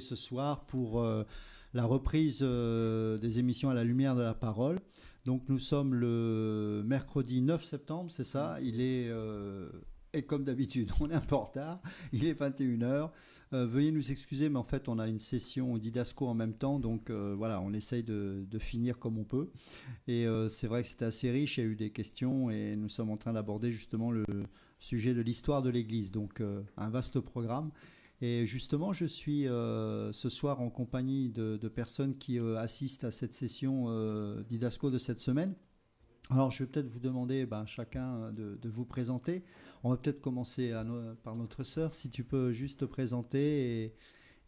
ce soir pour euh, la reprise euh, des émissions à la lumière de la parole. Donc nous sommes le mercredi 9 septembre, c'est ça Il est... Euh, et comme d'habitude, on est un peu en retard, il est 21h. veuillez nous excuser, mais en fait, on a une session d'Idasco en même temps, donc voilà, on essaye de, finir comme on peut. Et c'est vrai que c'était assez riche, il y a eu des questions, et nous sommes en train d'aborder justement le, sujet de l'histoire de l'Église. Donc un vaste programme. Et justement, je suis euh, ce soir en compagnie de, personnes qui euh, assistent à cette session euh, d'IDASCO de cette semaine. Alors, je vais peut-être vous demander ben, chacun de, vous présenter. On va peut-être commencer par notre sœur, si tu peux juste te présenter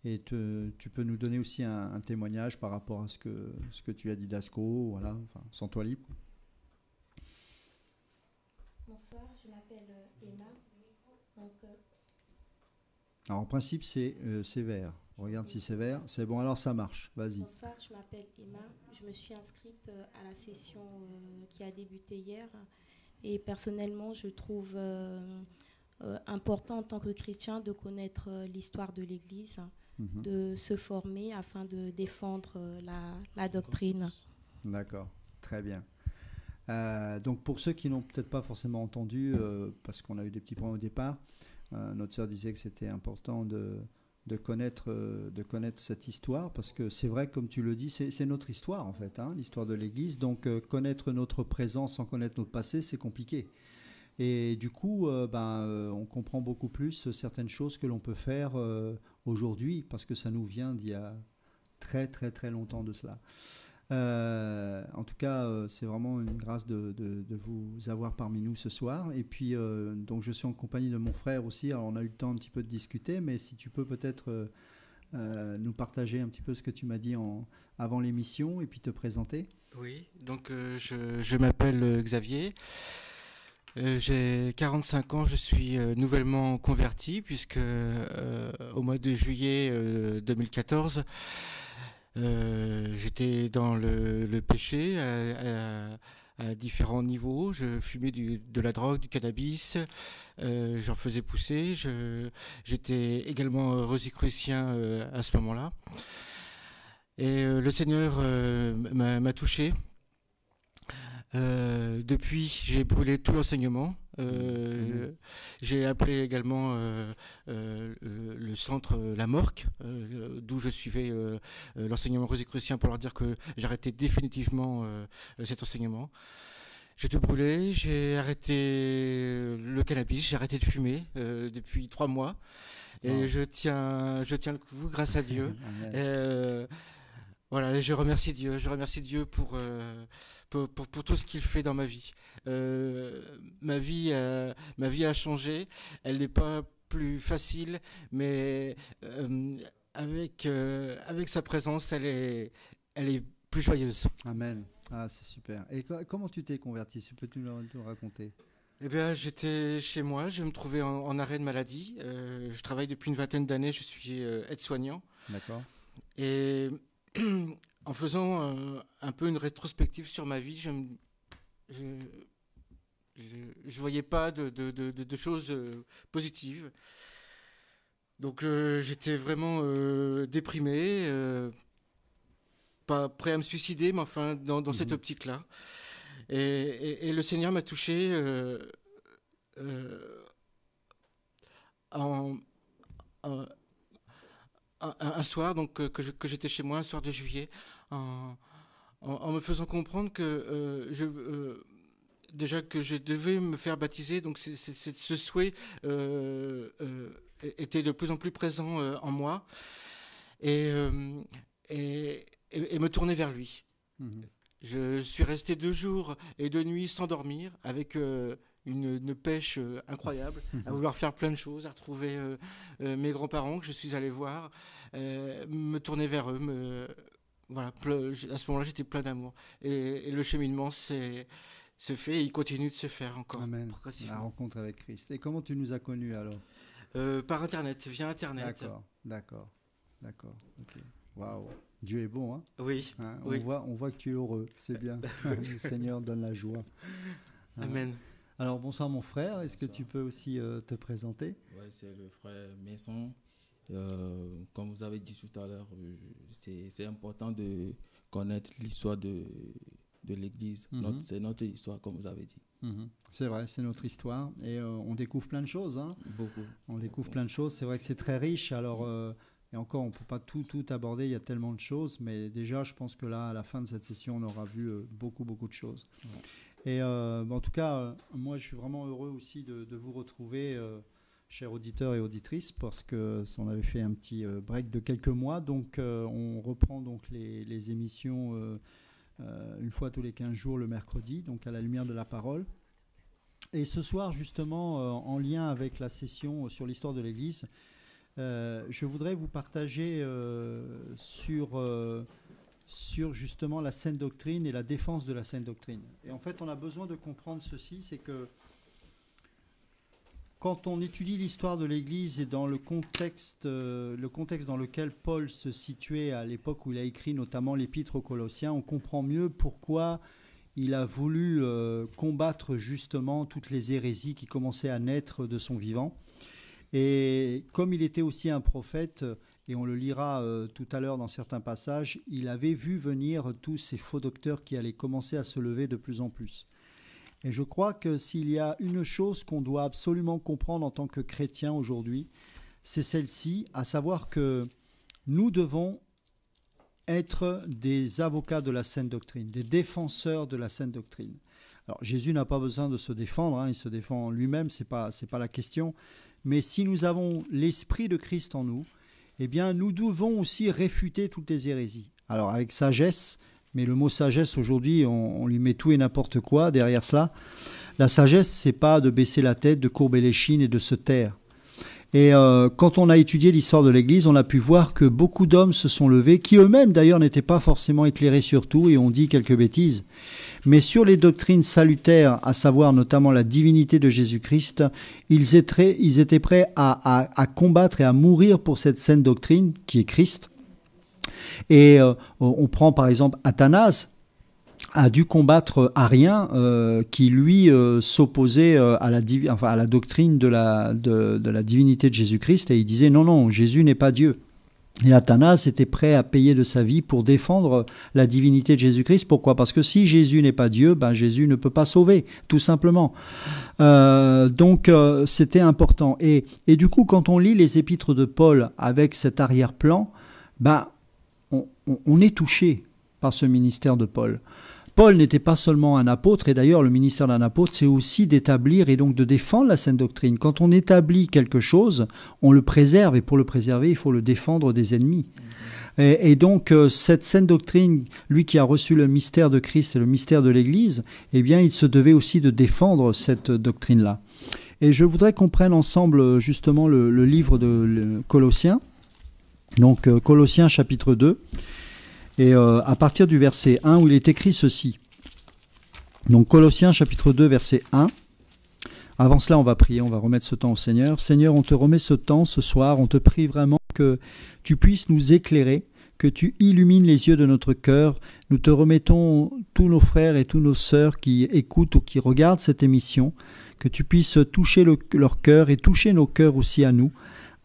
et, tu peux nous donner aussi un, témoignage par rapport à ce que, ce que tu as dit d'Asco. Voilà, enfin, sans toi libre. Bonsoir, je m'appelle Alors en principe, c'est euh, sévère. sévère. Regarde si c'est vert. C'est bon, alors ça marche. Vas-y. Bonsoir, je m'appelle Emma. Je me suis inscrite euh, à la session euh, qui a débuté hier. Et personnellement, je trouve important en tant que chrétien de connaître l'histoire de l'Église, mhm. de se former afin de défendre la, la doctrine. D'accord, très bien. donc pour ceux qui n'ont peut-être pas forcément entendu, parce qu'on a eu des petits points au départ, euh, notre sœur disait que c'était important de, euh, de connaître, cette histoire, parce que c'est vrai, comme tu le dis, c'est notre histoire en fait, hein, l'histoire de l'Église. Donc euh, connaître notre présent sans connaître notre passé, c'est compliqué. Et du coup, ben, on comprend beaucoup plus certaines choses que l'on peut faire aujourd'hui, parce que ça nous vient d'il y a très très très longtemps de cela. Euh, en tout cas, euh, c'est vraiment une grâce de, vous avoir parmi nous ce soir. Et puis, euh, donc, je suis en compagnie de mon frère aussi. Alors, on a eu le temps un petit peu de discuter, mais si tu peux peut-être nous partager un petit peu ce que tu m'as dit en, avant l'émission et puis te présenter. Oui, donc je, m'appelle Xavier. j'ai 45 ans, je suis nouvellement converti puisque au mois de juillet 2014, euh, j'étais dans le, péché à, différents niveaux. Je fumais de la drogue, du cannabis. Euh, J'en faisais pousser. J'étais également rosicrucien euh, à ce moment-là. Et euh, le Seigneur m'a touché. depuis, j'ai brûlé tout l'enseignement. Euh, mm. J'ai appelé également euh, euh, le centre La Morque, d'où je suivais l'enseignement rosicrucien pour leur dire que j'arrêtais définitivement cet enseignement. J'ai tout brûlé, j'ai arrêté le cannabis, j'ai arrêté de fumer depuis trois mois. Et je tiens, je tiens le coup grâce à Dieu. voilà, je remercie Dieu, je remercie Dieu pour pour, tout ce qu'il fait dans ma vie. Euh, ma, vie ma vie a changé, elle n'est pas plus facile, mais euh, avec, euh, avec sa présence, elle est, elle est plus joyeuse. Amen. Ah, c'est super. Et comment tu t'es converti Tu Peux-tu nous raconter eh bien, j'étais chez moi, je me trouvais en, arrêt de maladie. je travaille depuis une vingtaine d'années, je suis aide-soignant. D'accord. Et en faisant euh, un peu une rétrospective sur ma vie, je ne voyais pas de, choses euh, positives. Donc euh, j'étais vraiment déprimé, pas prêt à me suicider, mais enfin dans, cette mhm. optique-là. Et, le Seigneur m'a touché un, soir donc que, j'étais chez moi, un soir de juillet, en, me faisant comprendre que euh, je euh, déjà que je devais me faire baptiser, donc ce souhait euh, était de plus en plus présent en moi et, et, me tourner vers lui. Mm-hmm. Je suis resté deux jours et deux nuits sans dormir, avec une, pêche incroyable, mm-hmm. à vouloir faire plein de choses, à retrouver mes grands-parents que je suis allé voir, me tourner vers eux, me, voilà, à ce moment-là, j'étais plein d'amour. Et, le cheminement se fait et il continue de se faire encore. Amen. La rencontre avec Christ. Et comment tu nous as connus alors euh, Par Internet, via Internet. D'accord, d'accord, d'accord. Waouh, Dieu est bon, hein Oui. Hein, on, Voit, on voit que tu es heureux, c'est bien. le Seigneur donne la joie. Hein. Amen. Alors, bonsoir mon frère, est-ce que tu peux aussi euh, te présenter Oui, c'est le frère Maison euh, comme vous avez dit tout à l'heure, euh, c'est important de connaître l'histoire de, de l'Église. Mhm. C'est notre histoire, comme vous avez dit. Mhm. C'est vrai, c'est notre histoire. Et euh, on découvre plein de choses. Hein. Beaucoup. On découvre plein de choses. C'est vrai que c'est très riche. Alors, et encore, on ne peut pas tout, tout aborder. Il y a tellement de choses. Mais déjà, je pense que là, à la fin de cette session, on aura vu beaucoup, beaucoup de choses. Et en tout cas, moi, je suis vraiment heureux aussi de, de vous retrouver chers auditeurs et auditrices, parce que on avait fait un petit euh, break de quelques mois. Donc, euh, on reprend donc les, émissions euh, une fois tous les 15 jours le mercredi, donc à la lumière de la parole. Et ce soir, justement, en lien avec la session sur l'histoire de l'Église, je voudrais vous partager sur sur justement la sainte doctrine et la défense de la sainte doctrine. Et en fait, on a besoin de comprendre ceci, c'est que quand on étudie l'histoire de l'Église et dans le contexte, euh, le contexte dans lequel Paul se situait à l'époque où il a écrit notamment l'épître aux Colossiens, on comprend mieux pourquoi il a voulu euh, combattre justement toutes les hérésies qui commençaient à naître de son vivant. Et comme il était aussi un prophète, et on le lira euh, tout à l'heure dans certains passages, il avait vu venir tous ces faux docteurs qui allaient commencer à se lever de plus en plus. Et je crois que s'il y a une chose qu'on doit absolument comprendre en tant que chrétien aujourd'hui, c'est celle-ci, à savoir que nous devons être des avocats de la sainte doctrine, des défenseurs de la sainte doctrine. Alors Jésus n'a pas besoin de se défendre, hein, il se défend lui-même, c'est pas pas la question. Mais si nous avons l'esprit de Christ en nous, eh bien nous devons aussi réfuter toutes les hérésies. Alors avec sagesse, mais le mot sagesse, aujourd'hui, on, lui met tout et n'importe quoi derrière cela. La sagesse, c'est pas de baisser la tête, de courber les chines et de se taire. Et euh, quand on a étudié l'histoire de l'Église, on a pu voir que beaucoup d'hommes se sont levés, qui eux-mêmes d'ailleurs n'étaient pas forcément éclairés sur tout et ont dit quelques bêtises. Mais sur les doctrines salutaires, à savoir notamment la divinité de Jésus-Christ, ils étaient, ils étaient prêts à, à combattre et à mourir pour cette saine doctrine qui est Christ et euh, on prend par exemple Athanase, a dû combattre Arien euh, qui lui euh, s'opposait à, la enfin, à la doctrine de la, de, de la divinité de Jésus-Christ et il disait non, non, Jésus n'est pas Dieu. Et Athanas était prêt à payer de sa vie pour défendre la divinité de Jésus-Christ. Pourquoi Parce que si Jésus n'est pas Dieu, ben Jésus ne peut pas sauver, tout simplement. donc c'était important. Et, et du coup, quand on lit les épîtres de Paul avec cet arrière-plan, ben, on, est touché par ce ministère de Paul. Paul n'était pas seulement un apôtre, et d'ailleurs le ministère d'un apôtre, c'est aussi d'établir et donc de défendre la sainte doctrine. Quand on établit quelque chose, on le préserve, et pour le préserver, il faut le défendre des ennemis. Et, donc euh, cette saine doctrine, lui qui a reçu le mystère de Christ et le mystère de l'Église, eh bien il se devait aussi de défendre cette doctrine-là. Et je voudrais qu'on prenne ensemble euh, justement le, le livre de Colossiens, donc euh, Colossiens chapitre 2 et euh, à partir du verset 1 où il est écrit ceci. Donc Colossiens chapitre 2 verset 1. Avant cela, on va prier, on va remettre ce temps au Seigneur. Seigneur, on te remet ce temps ce soir, on te prie vraiment que tu puisses nous éclairer, que tu illumines les yeux de notre cœur. Nous te remettons tous nos frères et tous nos sœurs qui écoutent ou qui regardent cette émission, que tu puisses toucher leur cœur et toucher nos cœurs aussi à nous,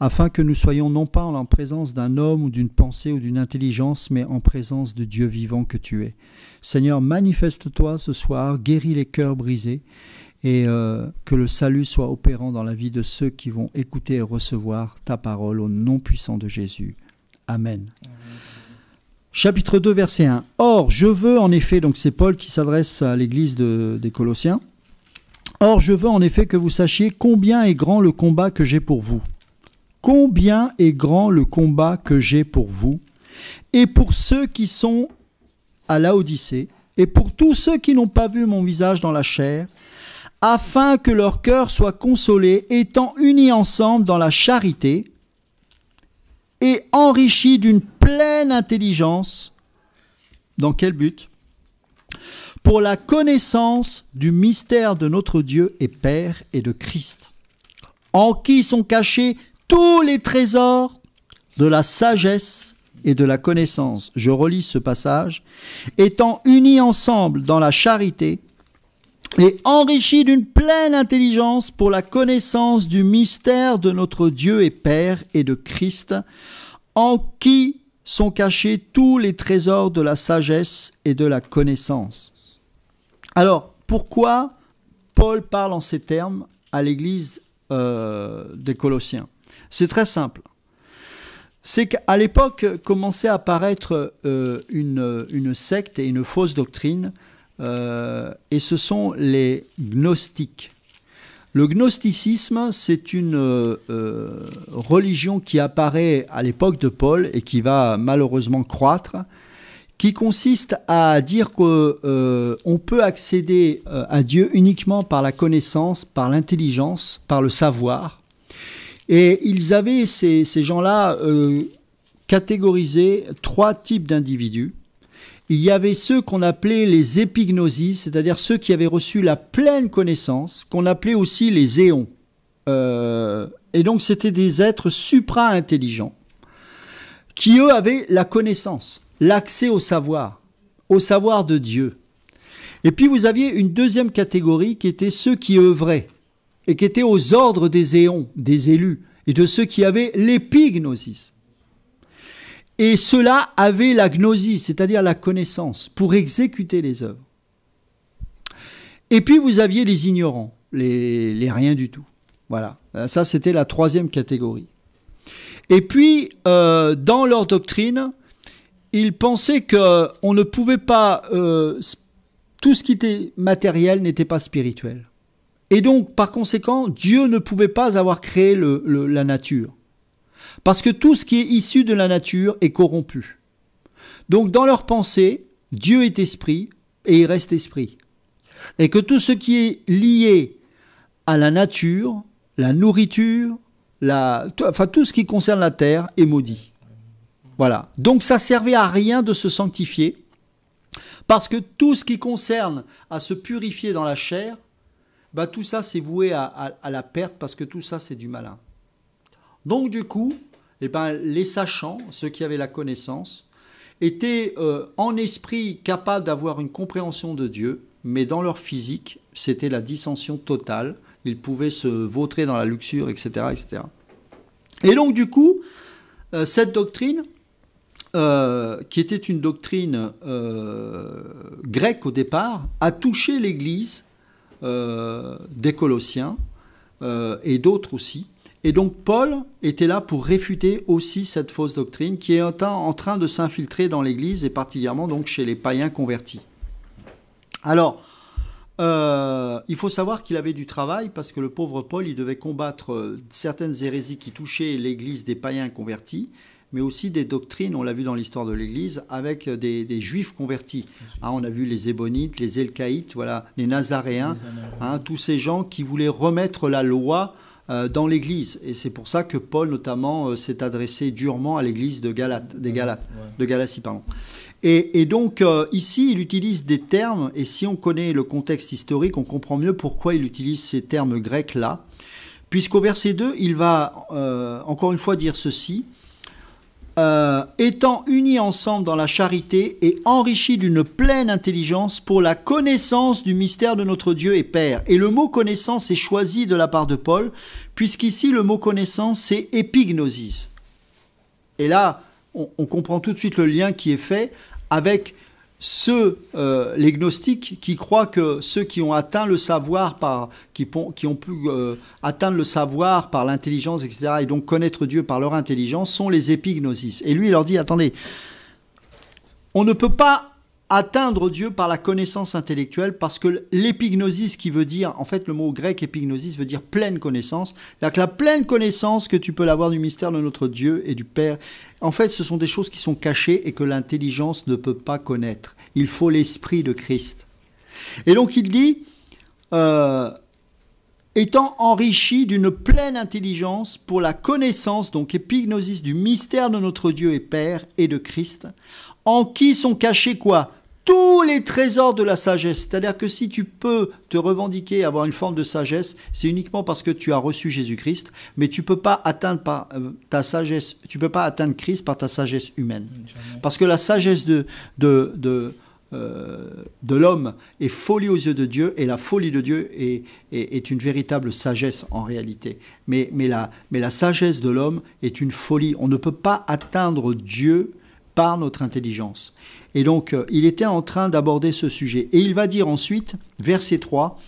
afin que nous soyons non pas en présence d'un homme ou d'une pensée ou d'une intelligence, mais en présence de Dieu vivant que tu es. Seigneur, manifeste-toi ce soir, guéris les cœurs brisés, et euh, que le salut soit opérant dans la vie de ceux qui vont écouter et recevoir ta parole au nom puissant de Jésus. Amen. Chapitre 2, verset 1. Or, je veux en effet, donc c'est Paul qui s'adresse à l'église des Colossiens, Or, je veux en effet que vous sachiez combien est grand le combat que j'ai pour vous Combien est grand le combat que j'ai pour vous et pour ceux qui sont à l'Odyssée et pour tous ceux qui n'ont pas vu mon visage dans la chair, afin que leur cœur soit consolé, étant unis ensemble dans la charité et enrichis d'une pleine intelligence. Dans quel but Pour la connaissance du mystère de notre Dieu et Père et de Christ, en qui sont cachés tous les trésors de la sagesse et de la connaissance. Je relis ce passage. Étant unis ensemble dans la charité et enrichis d'une pleine intelligence pour la connaissance du mystère de notre Dieu et Père et de Christ, en qui sont cachés tous les trésors de la sagesse et de la connaissance. Alors, pourquoi Paul parle en ces termes à l'église euh, des Colossiens c'est très simple. C'est qu'à l'époque commençait à apparaître euh, une, secte et une fausse doctrine, euh, et ce sont les gnostiques. Le gnosticisme, c'est une euh, religion qui apparaît à l'époque de Paul et qui va malheureusement croître, qui consiste à dire qu'on peut accéder à Dieu uniquement par la connaissance, par l'intelligence, par le savoir, et ils avaient, ces, gens-là, euh, catégorisé trois types d'individus. Il y avait ceux qu'on appelait les épignosis, c'est-à-dire ceux qui avaient reçu la pleine connaissance, qu'on appelait aussi les éons. Euh, et donc c'était des êtres supra-intelligents, qui eux avaient la connaissance, l'accès au savoir, au savoir de Dieu. Et puis vous aviez une deuxième catégorie qui était ceux qui œuvraient, et qui étaient aux ordres des éons, des élus, et de ceux qui avaient l'épignosis. Et ceux-là avaient la gnosis, c'est-à-dire la connaissance, pour exécuter les œuvres. Et puis vous aviez les ignorants, les, rien du tout. Voilà, ça c'était la troisième catégorie. Et puis, euh, dans leur doctrine, ils pensaient que ne pouvait pas, euh, tout ce qui était matériel n'était pas spirituel. Et donc, par conséquent, Dieu ne pouvait pas avoir créé la nature. Parce que tout ce qui est issu de la nature est corrompu. Donc, dans leur pensée, Dieu est esprit et il reste esprit. Et que tout ce qui est lié à la nature, la nourriture, la, enfin tout ce qui concerne la terre est maudit. Voilà. Donc ça servait à rien de se sanctifier, parce que tout ce qui concerne à se purifier dans la chair bah, tout ça c'est voué à, la perte parce que tout ça c'est du malin. Donc du coup, eh ben, les sachants, ceux qui avaient la connaissance, étaient euh, en esprit capables d'avoir une compréhension de Dieu, mais dans leur physique, c'était la dissension totale. Ils pouvaient se vautrer dans la luxure, etc. etc. Et donc du coup, euh, cette doctrine, euh, qui était une doctrine grecque au départ, a touché l'Église euh, des Colossiens euh, et d'autres aussi. Et donc Paul était là pour réfuter aussi cette fausse doctrine qui est en train de s'infiltrer dans l'Église et particulièrement donc chez les païens convertis. Alors, euh, il faut savoir qu'il avait du travail parce que le pauvre Paul, il devait combattre certaines hérésies qui touchaient l'Église des païens convertis mais aussi des doctrines, on l'a vu dans l'histoire de l'Église, avec des, juifs convertis. Hein, on a vu les Ébonites, les Elkaïtes, voilà, les Nazaréens, hein, tous ces gens qui voulaient remettre la loi euh, dans l'Église. Et c'est pour ça que Paul, notamment, euh, s'est adressé durement à l'Église de Galate, des Galates, de Galatie, pardon. Et, donc euh, ici, il utilise des termes, et si on connaît le contexte historique, on comprend mieux pourquoi il utilise ces termes grecs-là, puisqu'au verset 2, il va encore une fois dire ceci, euh, étant unis ensemble dans la charité et enrichis d'une pleine intelligence pour la connaissance du mystère de notre Dieu et Père. Et le mot connaissance est choisi de la part de Paul, puisqu'ici le mot connaissance c'est épignosis. Et là, on, on comprend tout de suite le lien qui est fait avec ceux, euh, les gnostiques qui croient que ceux qui ont atteint le savoir par, qui, qui ont pu euh, atteindre le savoir par l'intelligence, etc., et donc connaître Dieu par leur intelligence, sont les épignosis. Et lui, il leur dit, attendez, on ne peut pas atteindre Dieu par la connaissance intellectuelle, parce que l'épignosis qui veut dire, en fait le mot grec épignosis veut dire pleine connaissance, c'est-à-dire que la pleine connaissance que tu peux avoir du mystère de notre Dieu et du Père, en fait ce sont des choses qui sont cachées et que l'intelligence ne peut pas connaître. Il faut l'esprit de Christ. Et donc il dit, euh, étant enrichi d'une pleine intelligence pour la connaissance, donc épignosis, du mystère de notre Dieu et Père et de Christ, en qui sont cachés quoi tous les trésors de la sagesse. C'est-à-dire que si tu peux te revendiquer, avoir une forme de sagesse, c'est uniquement parce que tu as reçu Jésus-Christ, mais tu peux pas atteindre par euh, ta sagesse, tu peux pas atteindre Christ par ta sagesse humaine. Parce que la sagesse de, de, euh, de, l'homme est folie aux yeux de Dieu, et la folie de Dieu est, est, une véritable sagesse en réalité. Mais, mais, la, mais la sagesse de l'homme est une folie. On ne peut pas atteindre Dieu par notre intelligence. Et donc, euh, il était en train d'aborder ce sujet. Et il va dire ensuite, verset 3,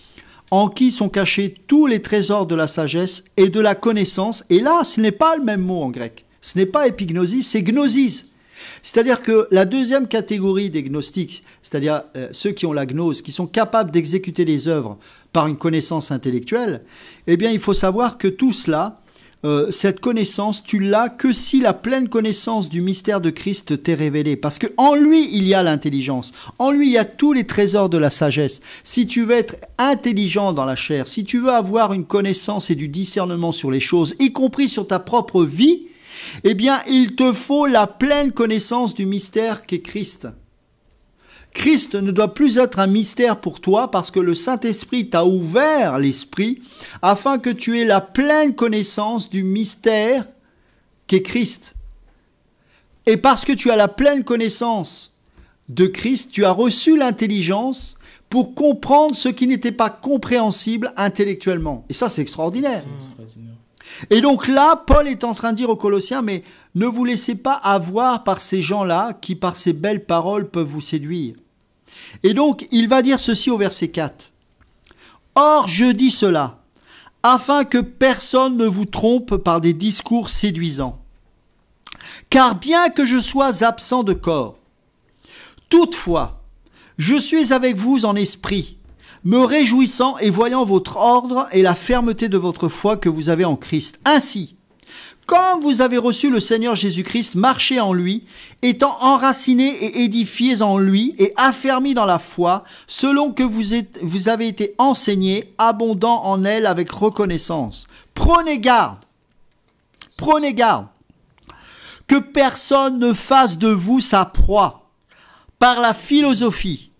en qui sont cachés tous les trésors de la sagesse et de la connaissance. Et là, ce n'est pas le même mot en grec. Ce n'est pas épignosis, c'est gnosis. C'est-à-dire que la deuxième catégorie des gnostiques, c'est-à-dire euh, ceux qui ont la gnose, qui sont capables d'exécuter les œuvres par une connaissance intellectuelle, eh bien, il faut savoir que tout cela, euh, cette connaissance, tu l'as que si la pleine connaissance du mystère de Christ t'est révélée. Parce que en lui, il y a l'intelligence. En lui, il y a tous les trésors de la sagesse. Si tu veux être intelligent dans la chair, si tu veux avoir une connaissance et du discernement sur les choses, y compris sur ta propre vie, eh bien, il te faut la pleine connaissance du mystère qu'est Christ. Christ ne doit plus être un mystère pour toi parce que le Saint-Esprit t'a ouvert l'esprit afin que tu aies la pleine connaissance du mystère qu'est Christ. Et parce que tu as la pleine connaissance de Christ, tu as reçu l'intelligence pour comprendre ce qui n'était pas compréhensible intellectuellement. Et ça, c'est extraordinaire. Et donc là, Paul est en train de dire aux Colossiens, mais ne vous laissez pas avoir par ces gens-là qui, par ces belles paroles, peuvent vous séduire. Et donc, il va dire ceci au verset 4. Or, je dis cela, afin que personne ne vous trompe par des discours séduisants. Car bien que je sois absent de corps, toutefois, je suis avec vous en esprit, me réjouissant et voyant votre ordre et la fermeté de votre foi que vous avez en Christ. Ainsi, comme vous avez reçu le Seigneur Jésus-Christ, marchez en lui, étant enracinés et édifiés en lui et affermis dans la foi, selon que vous, êtes, vous avez été enseignés, abondant en elle avec reconnaissance. Prenez garde, prenez garde, que personne ne fasse de vous sa proie par la philosophie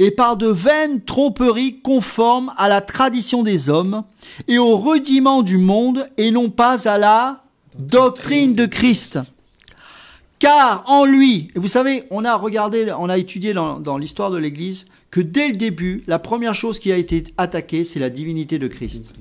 et par de vaines tromperies conformes à la tradition des hommes et au rudiment du monde et non pas à la doctrine de Christ. Car en lui, vous savez, on a regardé, on a étudié dans, l'histoire de l'Église que dès le début, la première chose qui a été attaquée, c'est la divinité de Christ.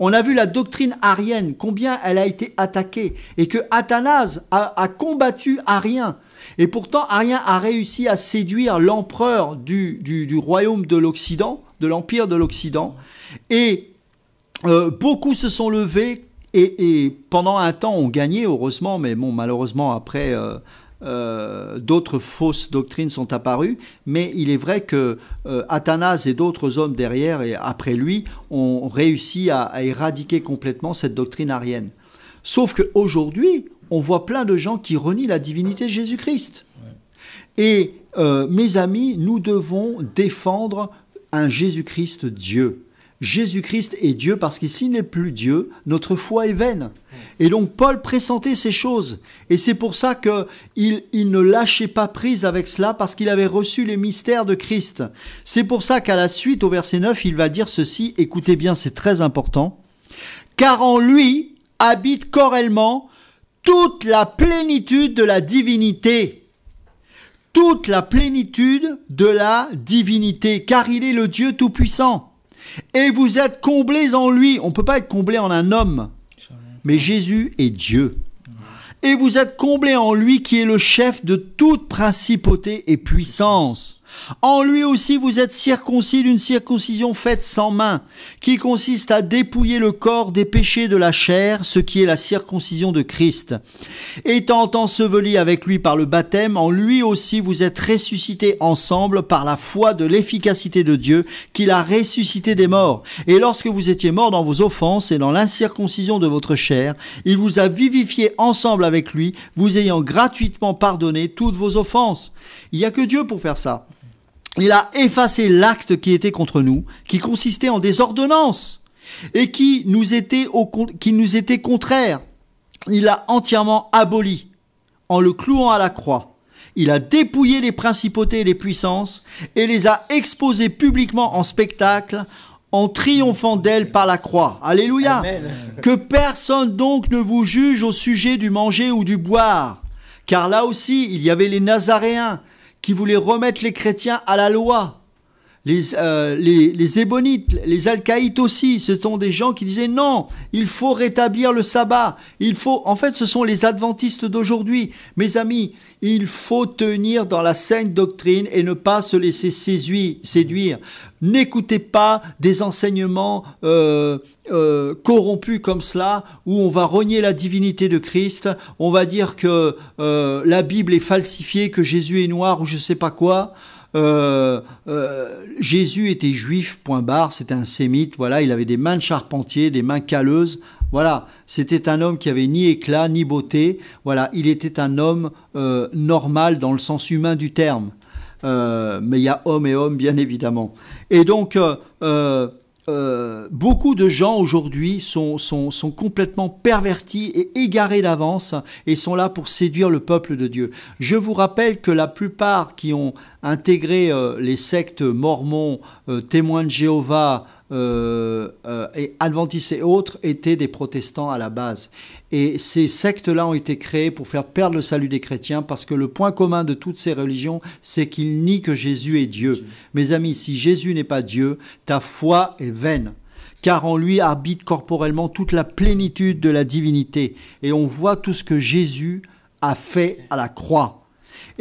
On a vu la doctrine arienne, combien elle a été attaquée, et que Athanase a, combattu Arien. Et pourtant, Arien a réussi à séduire l'empereur du, royaume de l'Occident, de l'empire de l'Occident, et euh, beaucoup se sont levés et, pendant un temps, on gagnait, heureusement, mais bon, malheureusement, après, euh, euh, d'autres fausses doctrines sont apparues. Mais il est vrai que euh, Athanase et d'autres hommes derrière et après lui ont réussi à, éradiquer complètement cette doctrine arienne. Sauf qu'aujourd'hui, on voit plein de gens qui renient la divinité de Jésus-Christ. Et mes amis, nous devons défendre un Jésus-Christ Dieu. Jésus-Christ est Dieu parce que s'il n'est plus Dieu, notre foi est vaine. Et donc Paul pressentait ces choses. Et c'est pour ça que il, ne lâchait pas prise avec cela parce qu'il avait reçu les mystères de Christ. C'est pour ça qu'à la suite, au verset 9, il va dire ceci, écoutez bien, c'est très important. Car en lui habite correllement toute la plénitude de la divinité toute la plénitude de la divinité, car il est le Dieu Tout-Puissant et vous êtes comblés en lui. On ne peut pas être comblé en un homme, mais Jésus est Dieu. Et vous êtes comblés en lui qui est le chef de toute principauté et puissance. En lui aussi vous êtes circoncis d'une circoncision faite sans main, qui consiste à dépouiller le corps des péchés de la chair, ce qui est la circoncision de Christ. Étant enseveli avec lui par le baptême, en lui aussi vous êtes ressuscités ensemble par la foi de l'efficacité de Dieu, qu'il a ressuscité des morts. Et lorsque vous étiez morts dans vos offenses et dans l'incirconcision de votre chair, il vous a vivifié ensemble avec lui, vous ayant gratuitement pardonné toutes vos offenses. Il n'y a que Dieu pour faire ça il a effacé l'acte qui était contre nous, qui consistait en des ordonnances et qui nous était, au, qui nous était contraire. Il l'a entièrement aboli en le clouant à la croix. Il a dépouillé les principautés et les puissances et les a exposées publiquement en spectacle en triomphant d'elles par la croix. Alléluia. Que personne donc ne vous juge au sujet du manger ou du boire. Car là aussi, il y avait les Nazaréens qui voulait remettre les chrétiens à la loi les, euh, les, les, Ébonites, les Alcaïtes aussi, ce sont des gens qui disaient non, il faut rétablir le sabbat, il faut, en fait ce sont les adventistes d'aujourd'hui, mes amis, il faut tenir dans la sainte doctrine et ne pas se laisser séduire. N'écoutez pas des enseignements euh, euh, corrompus comme cela, où on va renier la divinité de Christ, on va dire que la Bible est falsifiée, que Jésus est noir ou je ne sais pas quoi. Euh, euh, Jésus était juif, point barre, c'était un sémite, voilà, il avait des mains de charpentier, des mains calleuses, voilà, c'était un homme qui avait ni éclat, ni beauté, voilà, il était un homme euh, normal dans le sens humain du terme. mais il y a homme et homme, bien évidemment. Et donc, beaucoup de gens aujourd'hui sont, sont, sont, complètement pervertis et égarés d'avance et sont là pour séduire le peuple de Dieu. Je vous rappelle que la plupart qui ont intégrer euh, les sectes mormons, euh, témoins de Jéhovah, euh, et adventistes et autres étaient des protestants à la base. Et ces sectes-là ont été créées pour faire perdre le salut des chrétiens parce que le point commun de toutes ces religions, c'est qu'ils nient que Jésus est Dieu. Mes amis, si Jésus n'est pas Dieu, ta foi est vaine car en lui habite corporellement toute la plénitude de la divinité. Et on voit tout ce que Jésus a fait à la croix.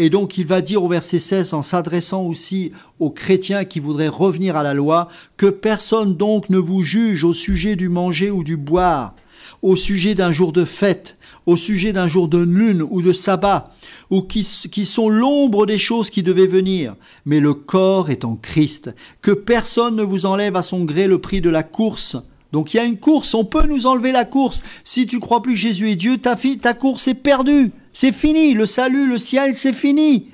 Et donc il va dire au verset 16, en s'adressant aussi aux chrétiens qui voudraient revenir à la loi, que personne donc ne vous juge au sujet du manger ou du boire, au sujet d'un jour de fête, au sujet d'un jour de lune ou de sabbat, ou qui, sont l'ombre des choses qui devaient venir, mais le corps est en Christ. Que personne ne vous enlève à son gré le prix de la course. Donc il y a une course, on peut nous enlever la course. Si tu crois plus que Jésus est Dieu, ta, ta course est perdue. C'est fini, le salut, le ciel, c'est fini.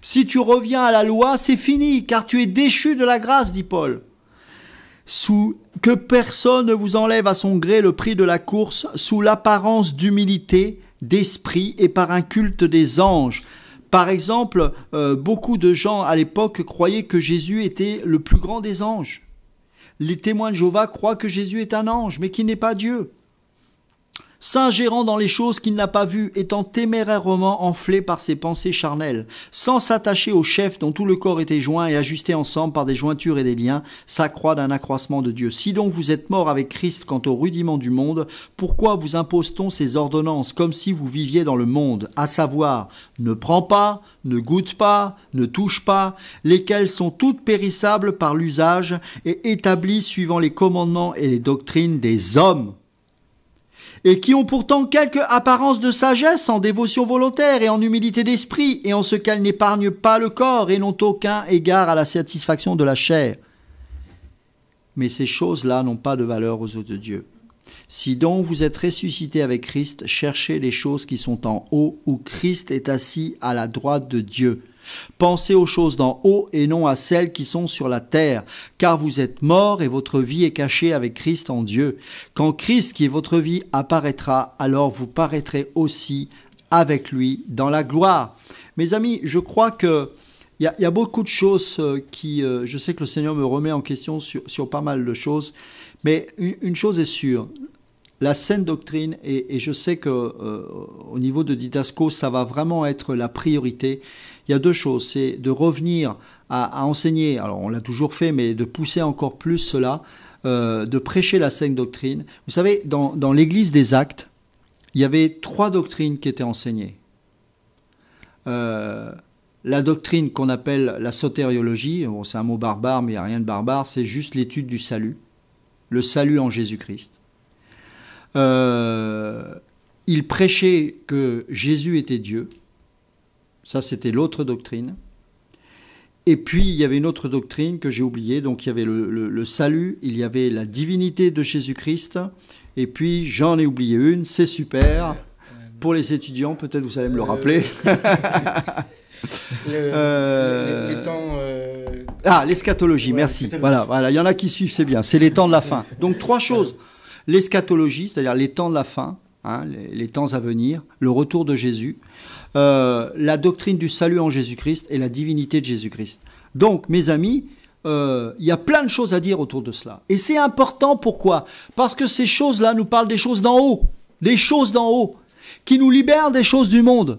Si tu reviens à la loi, c'est fini, car tu es déchu de la grâce, dit Paul. Sous que personne ne vous enlève à son gré le prix de la course, sous l'apparence d'humilité, d'esprit et par un culte des anges. Par exemple, euh, beaucoup de gens à l'époque croyaient que Jésus était le plus grand des anges. Les témoins de Jéhovah croient que Jésus est un ange, mais qu'il n'est pas Dieu s'ingérant dans les choses qu'il n'a pas vues, étant témérairement enflé par ses pensées charnelles, sans s'attacher au chef dont tout le corps était joint et ajusté ensemble par des jointures et des liens, s'accroît d'un accroissement de Dieu. Si donc vous êtes mort avec Christ quant aux rudiments du monde, pourquoi vous impose-t-on ces ordonnances comme si vous viviez dans le monde, à savoir ne prends pas, ne goûte pas, ne touche pas, lesquelles sont toutes périssables par l'usage et établies suivant les commandements et les doctrines des hommes et qui ont pourtant quelque apparence de sagesse en dévotion volontaire et en humilité d'esprit, et en ce qu'elles n'épargnent pas le corps et n'ont aucun égard à la satisfaction de la chair. Mais ces choses-là n'ont pas de valeur aux yeux de Dieu. Si donc vous êtes ressuscité avec Christ, cherchez les choses qui sont en haut, où Christ est assis à la droite de Dieu. Pensez aux choses d'en haut et non à celles qui sont sur la terre, car vous êtes morts et votre vie est cachée avec Christ en Dieu. Quand Christ qui est votre vie apparaîtra, alors vous paraîtrez aussi avec lui dans la gloire. Mes amis, je crois que il y, a beaucoup de choses euh, qui, euh, je sais que le Seigneur me remet en question sur, sur pas mal de choses, mais une, chose est sûre, la saine doctrine, et, je sais que euh, au niveau de Didasco, ça va vraiment être la priorité, il y a deux choses. C'est de revenir à, enseigner, alors on l'a toujours fait, mais de pousser encore plus cela, euh, de prêcher la Sainte doctrine. Vous savez, dans, l'Église des actes, il y avait trois doctrines qui étaient enseignées. Euh, la doctrine qu'on appelle la sotériologie, c'est un mot barbare, mais il n'y a rien de barbare, c'est juste l'étude du salut, le salut en Jésus-Christ. Euh, il prêchait que Jésus était Dieu, ça, c'était l'autre doctrine. Et puis, il y avait une autre doctrine que j'ai oubliée. Donc, il y avait le, salut, il y avait la divinité de Jésus-Christ. Et puis, j'en ai oublié une, c'est super. Pour les étudiants, peut-être vous allez me le euh, rappeler. Euh, euh, ah, l'escatologie, merci. Voilà, voilà, il y en a qui suivent, c'est bien. C'est les temps de la fin. Donc, trois choses. L'eschatologie, c'est-à-dire les temps de la fin, hein, les temps à venir, le retour de Jésus. Euh, la doctrine du salut en Jésus-Christ et la divinité de Jésus-Christ. Donc, mes amis, euh, il y a plein de choses à dire autour de cela. Et c'est important, pourquoi Parce que ces choses-là nous parlent des choses d'en haut, des choses d'en haut, qui nous libèrent des choses du monde.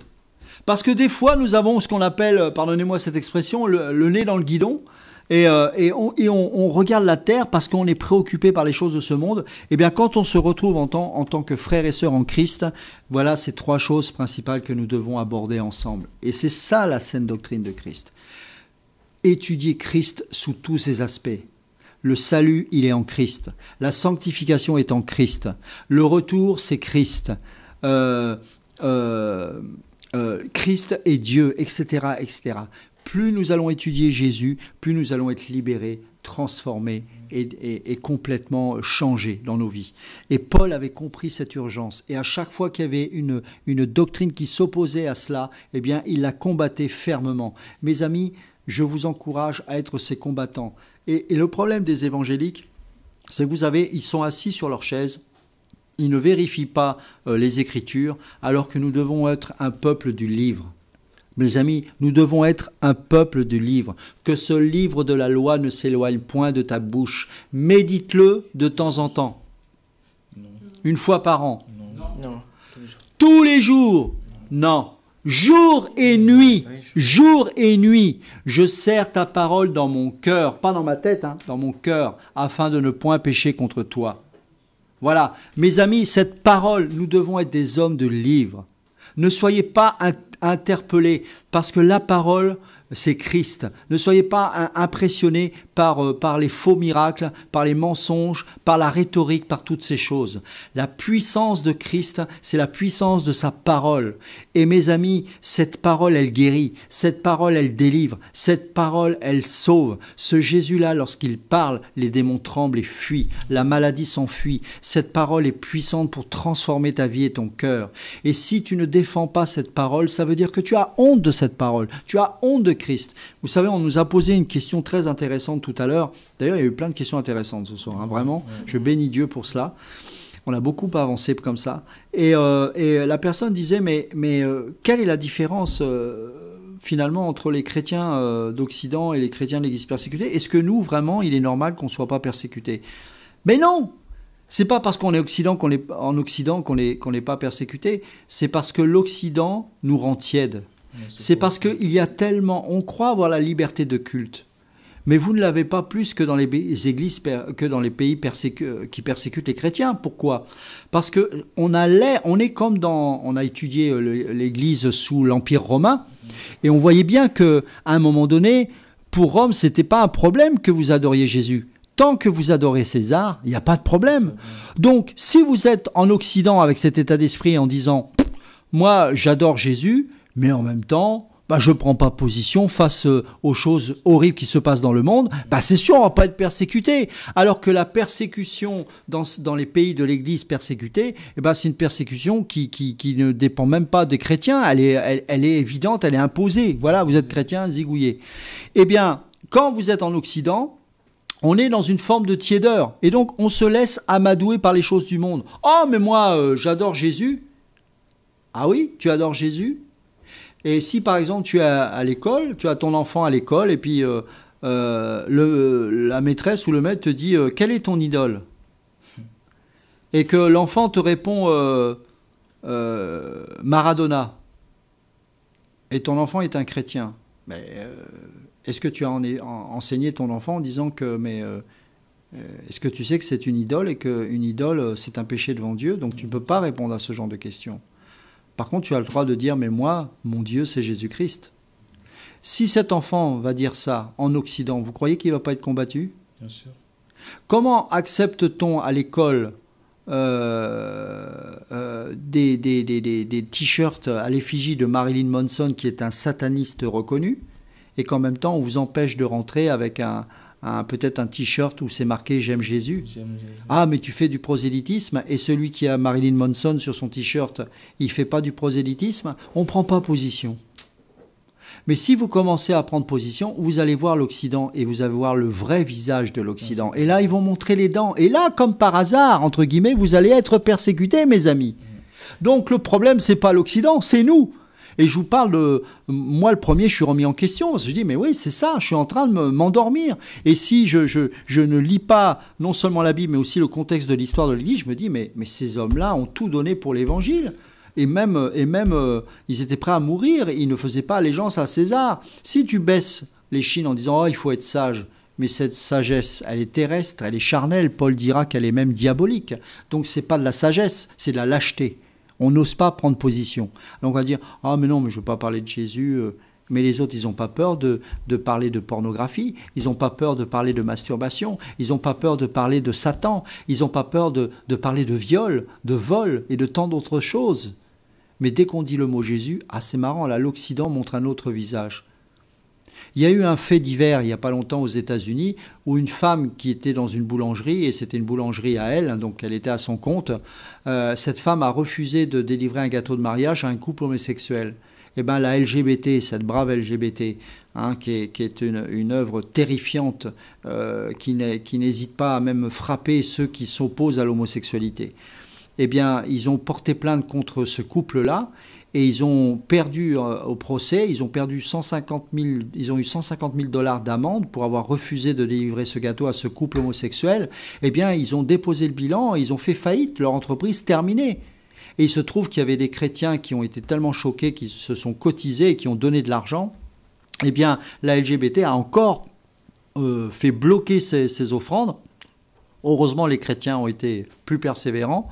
Parce que des fois, nous avons ce qu'on appelle, euh, pardonnez-moi cette expression, le, nez dans le guidon et, euh, on, regarde la terre parce qu'on est préoccupé par les choses de ce monde. Et eh bien, quand on se retrouve en tant, en tant que frère et sœur en Christ, voilà ces trois choses principales que nous devons aborder ensemble. Et c'est ça la saine doctrine de Christ. Étudier Christ sous tous ses aspects. Le salut, il est en Christ. La sanctification est en Christ. Le retour, c'est Christ. Euh, euh, Christ est Dieu, etc., etc plus nous allons étudier Jésus, plus nous allons être libérés, transformés et, complètement changés dans nos vies. Et Paul avait compris cette urgence. Et à chaque fois qu'il y avait une, une doctrine qui s'opposait à cela, eh bien, il la combattait fermement. Mes amis, je vous encourage à être ces combattants. Et, le problème des évangéliques, c'est que vous avez, ils sont assis sur leur chaise, ils ne vérifient pas euh, les Écritures, alors que nous devons être un peuple du livre. Mes amis, nous devons être un peuple du livre. Que ce livre de la loi ne s'éloigne point de ta bouche. Médite-le de temps en temps. Une fois par an. Non. Tous les jours. non. jour et nuit, jour et nuit, je sers ta parole dans mon cœur, pas dans ma tête, hein, dans mon cœur, afin de ne point pécher contre toi. Voilà, mes amis, cette parole, nous devons être des hommes de livre. Ne soyez pas un Interpellé parce que la parole, c'est Christ. Ne soyez pas impressionnés euh, par, les faux miracles, par les mensonges, par la rhétorique, par toutes ces choses. La puissance de Christ, c'est la puissance de sa parole. Et mes amis, cette parole, elle guérit, cette parole, elle délivre, cette parole, elle sauve. Ce Jésus-là, lorsqu'il parle, les démons tremblent et fuient, la maladie s'enfuit. Cette parole est puissante pour transformer ta vie et ton cœur. Et si tu ne défends pas cette parole, ça veut dire que tu as honte de cette parole, tu as honte de Christ. Vous savez, on nous a posé une question très intéressante tout à l'heure. D'ailleurs, il y a eu plein de questions intéressantes ce soir, hein. vraiment. Je bénis Dieu pour cela. On a beaucoup avancé comme ça. Et, euh, la personne disait, mais, mais euh, quelle est la différence euh, finalement entre les chrétiens d'Occident et les chrétiens de l'Église persécutée Est-ce que nous, vraiment, il est normal qu'on ne soit pas persécuté Mais non c'est pas parce qu'on est Occident qu'on est en Occident qu'on n'est qu'on n'est pas persécuté. C'est parce que l'Occident nous rend tiède. C'est parce qu'il y a tellement, on croit avoir la liberté de culte, mais vous ne l'avez pas plus que dans les églises, que dans les pays qui persécutent les chrétiens. Pourquoi Parce que on allait, on est comme dans, on a étudié euh, l'église sous l'Empire romain, et on voyait bien que à un moment donné, pour Rome, c'était pas un problème que vous adoriez Jésus. Tant que vous adorez César, il n'y a pas de problème. Donc, si vous êtes en Occident avec cet état d'esprit en disant, moi, j'adore Jésus, mais en même temps, bah, je ne prends pas position face euh, aux choses horribles qui se passent dans le monde, bah, c'est sûr, on ne va pas être persécuté. Alors que la persécution dans, dans les pays de l'Église persécutée, eh ben c'est une persécution qui, ne dépend même pas des chrétiens. Elle est, elle, est évidente, elle est imposée. Voilà, vous êtes chrétien, zigouillé. Eh bien, quand vous êtes en Occident, on est dans une forme de tiédeur. Et donc, on se laisse amadouer par les choses du monde. Oh, mais moi, euh, j'adore Jésus. Ah oui, tu adores Jésus et si par exemple tu es à, l'école, tu as ton enfant à l'école et puis euh, euh, la maîtresse ou le maître te dit quel euh, quelle est ton idole Et que l'enfant te répond Maradona. Et ton enfant est un chrétien. Mais est-ce que tu as enseigné ton enfant en disant que mais est-ce que tu sais que c'est une idole et qu'une idole c'est un péché devant Dieu Donc tu ne peux pas répondre à ce genre de questions. Par contre, tu as le droit de dire, mais moi, mon Dieu, c'est Jésus-Christ. Si cet enfant va dire ça en Occident, vous croyez qu'il ne va pas être combattu Bien sûr. Comment accepte-t-on à l'école euh, euh, des, des t-shirts à l'effigie de Marilyn Manson, qui est un sataniste reconnu, et qu'en même temps, on vous empêche de rentrer avec un, peut-être un t-shirt où c'est marqué J'aime Jésus. Ah, mais tu fais du prosélytisme et celui qui a Marilyn Manson sur son t-shirt, il fait pas du prosélytisme. On prend pas position. Mais si vous commencez à prendre position, vous allez voir l'Occident et vous allez voir le vrai visage de l'Occident. Et là, ils vont montrer les dents. Et là, comme par hasard, entre guillemets, vous allez être persécutés, mes amis. Donc le problème, c'est pas l'Occident, c'est nous. Et je vous parle de. Moi, le premier, je suis remis en question. je dis, mais oui, c'est ça, je suis en train de m'endormir. Et si je, ne lis pas non seulement la Bible, mais aussi le contexte de l'histoire de l'Église, je me dis, mais, ces hommes-là ont tout donné pour l'Évangile et même, et même euh, ils étaient prêts à mourir, ils ne faisaient pas allégeance à César. Si tu baisses les chines en disant oh, il faut être sage, mais cette sagesse, elle est terrestre, elle est charnelle, Paul dira qu'elle est même diabolique. Donc ce n'est pas de la sagesse, c'est de la lâcheté. On n'ose pas prendre position. Donc on va dire Ah, mais non, mais je ne veux pas parler de Jésus. Euh. Mais les autres, ils n'ont pas peur de, parler de pornographie, ils n'ont pas peur de parler de masturbation, ils n'ont pas peur de parler de Satan, ils n'ont pas peur de, parler de viol, de vol et de tant d'autres choses. Mais dès qu'on dit le mot Jésus, assez ah, marrant, là l'Occident montre un autre visage. Il y a eu un fait divers il n'y a pas longtemps aux États-Unis où une femme qui était dans une boulangerie, et c'était une boulangerie à elle, hein, donc elle était à son compte, euh, cette femme a refusé de délivrer un gâteau de mariage à un couple homosexuel. Eh bien, la LGBT, cette brave LGBT, hein, qui, est, une, œuvre terrifiante, euh, qui n'hésite pas à même frapper ceux qui s'opposent à l'homosexualité, eh bien, ils ont porté plainte contre ce couple-là et ils ont perdu euh, au procès, ils ont perdu 150 ils ont eu 150 000 dollars d'amende pour avoir refusé de délivrer ce gâteau à ce couple homosexuel. Eh bien, ils ont déposé le bilan, ils ont fait faillite, leur entreprise terminée. Et il se trouve qu'il y avait des chrétiens qui ont été tellement choqués qu'ils se sont cotisés et qui ont donné de l'argent. Eh bien, la LGBT a encore euh, fait bloquer ces offrandes. Heureusement, les chrétiens ont été plus persévérants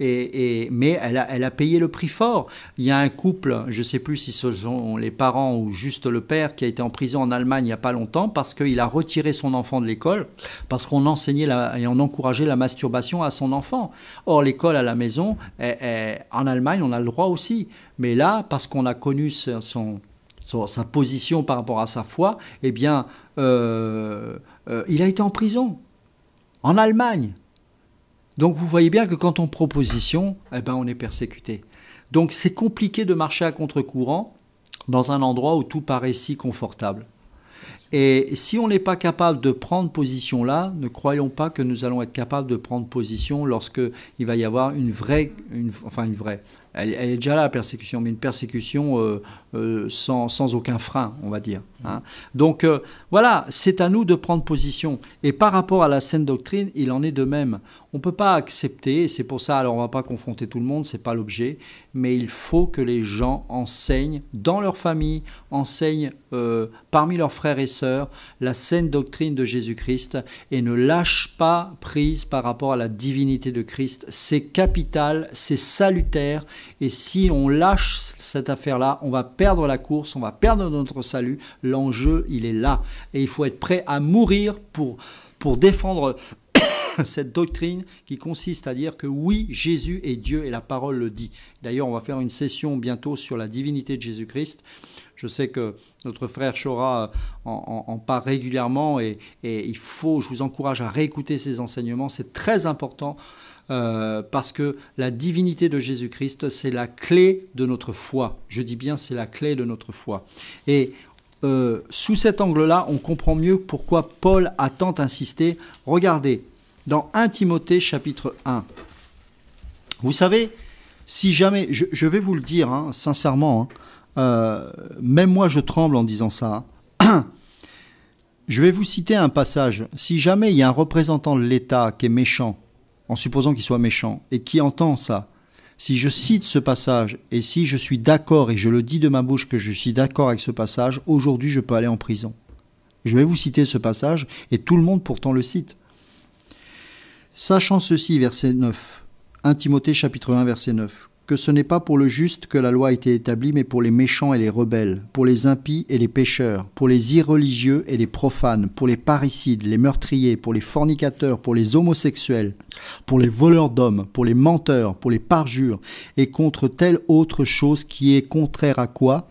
mais elle a, payé le prix fort. Il y a un couple, je ne sais plus si ce sont les parents ou juste le père, qui a été en prison en Allemagne il n'y a pas longtemps parce qu'il a retiré son enfant de l'école parce qu'on enseignait et on encourageait la masturbation à son enfant. Or, l'école à la maison, eh, eh, en Allemagne, on a le droit aussi. Mais là, parce qu'on a connu sa position par rapport à sa foi, eh bien, euh, euh, il a été en prison, en Allemagne. Donc vous voyez bien que quand on proposition, eh ben on est persécuté. Donc c'est compliqué de marcher à contre-courant dans un endroit où tout paraît si confortable. Et si on n'est pas capable de prendre position là, ne croyons pas que nous allons être capables de prendre position lorsque il va y avoir une vraie, une, enfin une vraie. Elle, est déjà là la persécution, mais une persécution euh, euh, sans, sans, aucun frein, on va dire. Hein. Donc euh, voilà, c'est à nous de prendre position. Et par rapport à la saine doctrine, il en est de même. On ne peut pas accepter, et c'est pour ça, alors on ne va pas confronter tout le monde, ce n'est pas l'objet, mais il faut que les gens enseignent dans leur famille, enseignent euh, parmi leurs frères et sœurs la saine doctrine de Jésus-Christ et ne lâchent pas prise par rapport à la divinité de Christ. C'est capital, c'est salutaire, et si on lâche cette affaire-là, on va perdre perdre la course, on va perdre notre salut. L'enjeu, il est là. Et il faut être prêt à mourir pour, pour défendre cette doctrine qui consiste à dire que oui, Jésus est Dieu et la parole le dit. D'ailleurs, on va faire une session bientôt sur la divinité de Jésus-Christ. Je sais que notre frère Chora en, parle régulièrement et, et, il faut, je vous encourage à réécouter ses enseignements. C'est très important euh, parce que la divinité de Jésus-Christ, c'est la clé de notre foi. Je dis bien, c'est la clé de notre foi. Et euh, sous cet angle-là, on comprend mieux pourquoi Paul a tant insisté. Regardez, dans 1 Timothée chapitre 1, vous savez, si jamais, je, vais vous le dire, hein, sincèrement, hein, euh, même moi je tremble en disant ça. Hein. Je vais vous citer un passage. Si jamais il y a un représentant de l'État qui est méchant, en supposant qu'il soit méchant, et qui entend ça, si je cite ce passage, et si je suis d'accord, et je le dis de ma bouche que je suis d'accord avec ce passage, aujourd'hui je peux aller en prison. Je vais vous citer ce passage, et tout le monde pourtant le cite. Sachant ceci, verset 9, 1 Timothée chapitre 1, verset 9, que ce n'est pas pour le juste que la loi a été établie, mais pour les méchants et les rebelles, pour les impies et les pécheurs, pour les irreligieux et les profanes, pour les parricides, les meurtriers, pour les fornicateurs, pour les homosexuels, pour les voleurs d'hommes, pour les menteurs, pour les parjures, et contre telle autre chose qui est contraire à quoi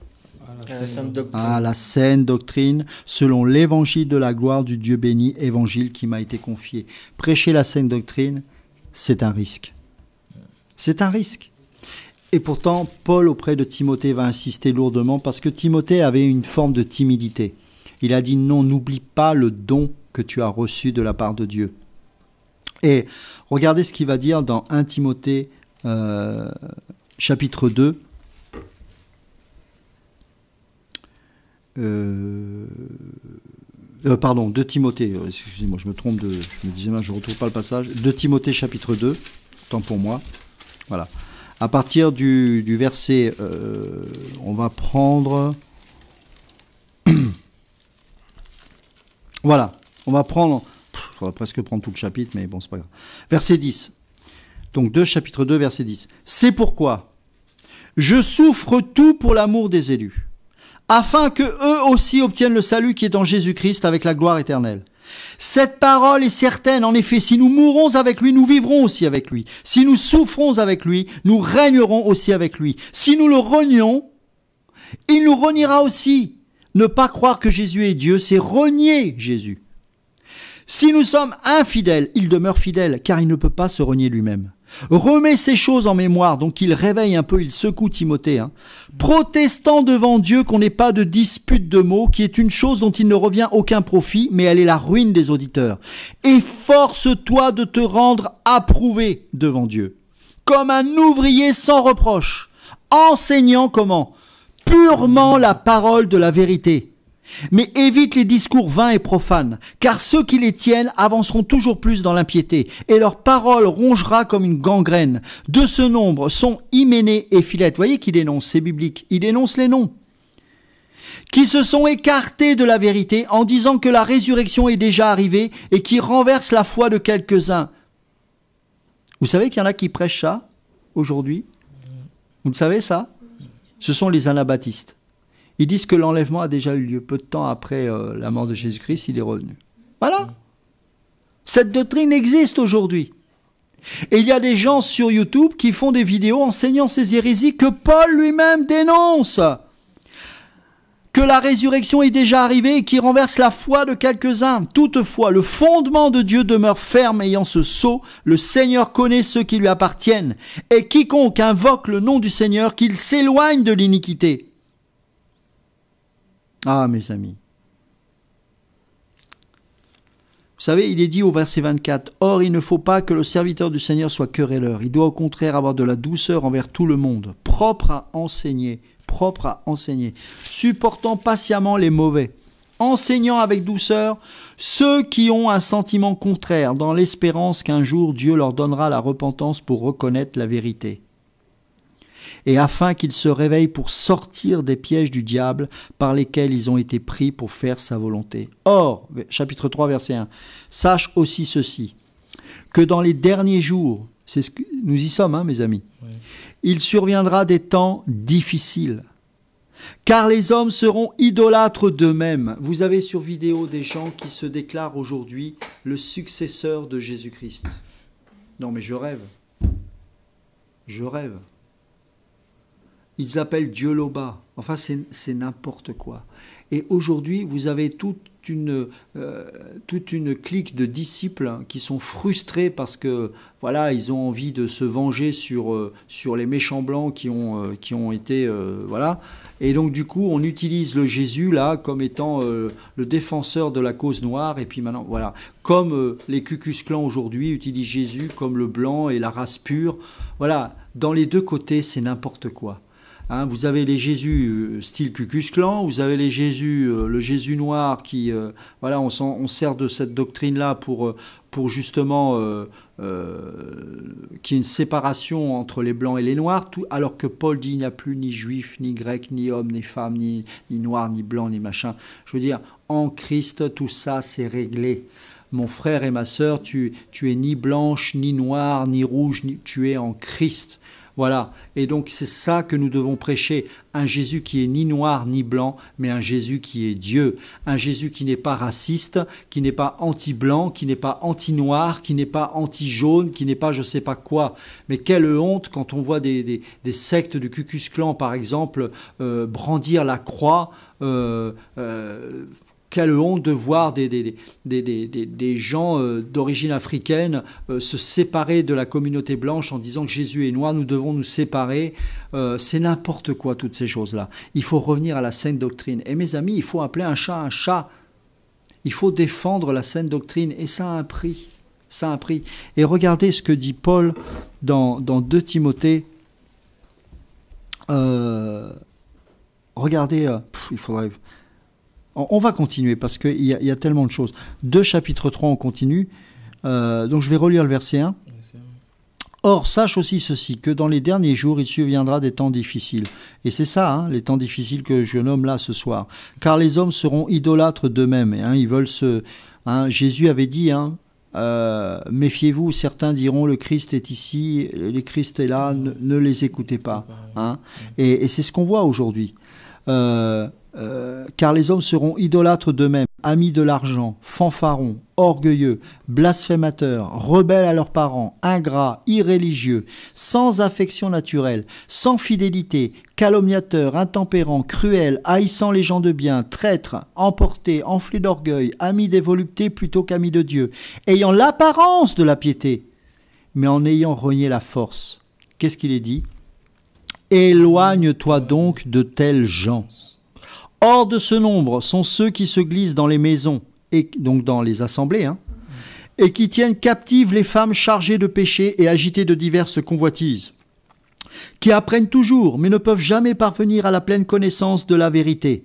à la, sainte doctrine. à la saine doctrine, selon l'évangile de la gloire du Dieu béni, évangile qui m'a été confié. Prêcher la saine doctrine, c'est un risque. C'est un risque. Et pourtant, Paul auprès de Timothée va insister lourdement parce que Timothée avait une forme de timidité. Il a dit non, n'oublie pas le don que tu as reçu de la part de Dieu. Et regardez ce qu'il va dire dans 1 Timothée euh, chapitre 2. Euh, euh, pardon, 2 Timothée, excusez-moi, je me trompe de. Je me disais, je ne retrouve pas le passage. 2 Timothée chapitre 2, tant pour moi. Voilà à partir du, verset, euh, on va prendre... voilà, on va prendre... on va presque prendre tout le chapitre, mais bon, c'est pas grave. Verset 10. Donc 2, chapitre 2, verset 10. C'est pourquoi je souffre tout pour l'amour des élus, afin que eux aussi obtiennent le salut qui est en Jésus-Christ avec la gloire éternelle. Cette parole est certaine, en effet, si nous mourons avec lui, nous vivrons aussi avec lui. Si nous souffrons avec lui, nous régnerons aussi avec lui. Si nous le renions, il nous reniera aussi. Ne pas croire que Jésus est Dieu, c'est renier Jésus. Si nous sommes infidèles, il demeure fidèle, car il ne peut pas se renier lui-même. « Remets ces choses en mémoire, donc il réveille un peu, il secoue Timothée, hein. protestant devant Dieu qu'on n'ait pas de dispute de mots, qui est une chose dont il ne revient aucun profit, mais elle est la ruine des auditeurs. Et force toi de te rendre approuvé devant Dieu, comme un ouvrier sans reproche, enseignant comment Purement la parole de la vérité mais évite les discours vains et profanes, car ceux qui les tiennent avanceront toujours plus dans l'impiété, et leur parole rongera comme une gangrène. De ce nombre sont Hyménée et Philette. Voyez qu'il dénonce c'est biblique, il dénonce les noms. Qui se sont écartés de la vérité en disant que la résurrection est déjà arrivée et qui renversent la foi de quelques-uns. Vous savez qu'il y en a qui prêchent ça aujourd'hui Vous le savez ça Ce sont les anabaptistes. Ils disent que l'enlèvement a déjà eu lieu peu de temps après euh, la mort de Jésus-Christ, il est revenu. Voilà. Mm. Cette doctrine existe aujourd'hui. Et il y a des gens sur YouTube qui font des vidéos enseignant ces hérésies que Paul lui-même dénonce. Que la résurrection est déjà arrivée et qui renverse la foi de quelques-uns. Toutefois, le fondement de Dieu demeure ferme ayant ce sceau. Le Seigneur connaît ceux qui lui appartiennent. Et quiconque invoque le nom du Seigneur, qu'il s'éloigne de l'iniquité. Ah, mes amis. Vous savez, il est dit au verset 24, Or il ne faut pas que le serviteur du Seigneur soit querelleur, il doit au contraire avoir de la douceur envers tout le monde, propre à enseigner, propre à enseigner, supportant patiemment les mauvais, enseignant avec douceur ceux qui ont un sentiment contraire, dans l'espérance qu'un jour Dieu leur donnera la repentance pour reconnaître la vérité et afin qu'ils se réveillent pour sortir des pièges du diable par lesquels ils ont été pris pour faire sa volonté. Or, chapitre 3, verset 1, sache aussi ceci, que dans les derniers jours, c'est ce que nous y sommes, hein, mes amis, il surviendra des temps difficiles. Car les hommes seront idolâtres d'eux-mêmes. Vous avez sur vidéo des gens qui se déclarent aujourd'hui le successeur de Jésus-Christ. Non mais je rêve. Je rêve. Ils appellent Dieu l'Oba. Enfin, c'est n'importe quoi. Et aujourd'hui, vous avez toute une, euh, toute une clique de disciples hein, qui sont frustrés parce que voilà, ils ont envie de se venger sur, euh, sur les méchants blancs qui ont, euh, qui ont été voilà. Et donc du coup, on utilise le Jésus là comme étant le défenseur de la cause noire. Et puis maintenant, voilà, comme les Cucus clans aujourd'hui utilisent Jésus comme le blanc et la race pure. Voilà, dans les deux côtés, c'est n'importe quoi. Hein, vous avez les Jésus euh, style Cucus Clan, vous avez les Jésus, euh, le Jésus noir qui, euh, voilà, on, sert de cette doctrine-là pour, pour justement euh, qu'il y ait une séparation entre les blancs et les noirs, tout, alors que Paul dit il n'y a plus ni juif, ni grec, ni homme, ni femme, ni, ni noir, ni blanc, ni machin. Je veux dire, en Christ, tout ça, c'est réglé mon frère et ma sœur, tu, tu es ni blanche, ni noire, ni rouge, tu es en Christ. Voilà. Et donc c'est ça que nous devons prêcher. Un Jésus qui est ni noir ni blanc, mais un Jésus qui est Dieu. Un Jésus qui n'est pas raciste, qui n'est pas anti-blanc, qui n'est pas anti-noir, qui n'est pas anti-jaune, qui n'est pas je sais pas quoi. Mais quelle honte quand on voit des, sectes du Cucus Clan, par exemple, euh, brandir la croix. Euh, euh quelle honte de voir des, des, des, des, des gens euh, d'origine africaine euh, se séparer de la communauté blanche en disant que Jésus est noir, nous devons nous séparer. Euh, c'est n'importe quoi toutes ces choses-là. Il faut revenir à la sainte doctrine. Et mes amis, il faut appeler un chat un chat. Il faut défendre la sainte doctrine. Et ça a un prix. Ça a un prix. Et regardez ce que dit Paul dans, dans 2 Timothée. regardez, il faudrait on va continuer parce qu'il y, a tellement de choses. Deux chapitre 3, on continue. Euh, donc je vais relire le verset 1. Or, sache aussi ceci, que dans les derniers jours, il surviendra des temps difficiles. Et c'est ça, hein, les temps difficiles que je nomme là ce soir. Car les hommes seront idolâtres d'eux-mêmes. Hein, ils veulent se. Hein, Jésus avait dit, hein, euh, méfiez-vous, certains diront le Christ est ici, le Christ est là, ne, les écoutez pas. Hein. Et, c'est ce qu'on voit aujourd'hui. Euh, euh, car les hommes seront idolâtres d'eux-mêmes, amis de l'argent, fanfarons, orgueilleux, blasphémateurs, rebelles à leurs parents, ingrats, irréligieux, sans affection naturelle, sans fidélité, calomniateurs, intempérants, cruels, haïssant les gens de bien, traîtres, emportés, enflés d'orgueil, amis des voluptés plutôt qu'amis de Dieu, ayant l'apparence de la piété, mais en ayant renié la force. Qu'est-ce qu'il est dit Éloigne-toi donc de tels gens. Hors de ce nombre sont ceux qui se glissent dans les maisons, et donc dans les assemblées, hein, et qui tiennent captives les femmes chargées de péchés et agitées de diverses convoitises, qui apprennent toujours, mais ne peuvent jamais parvenir à la pleine connaissance de la vérité.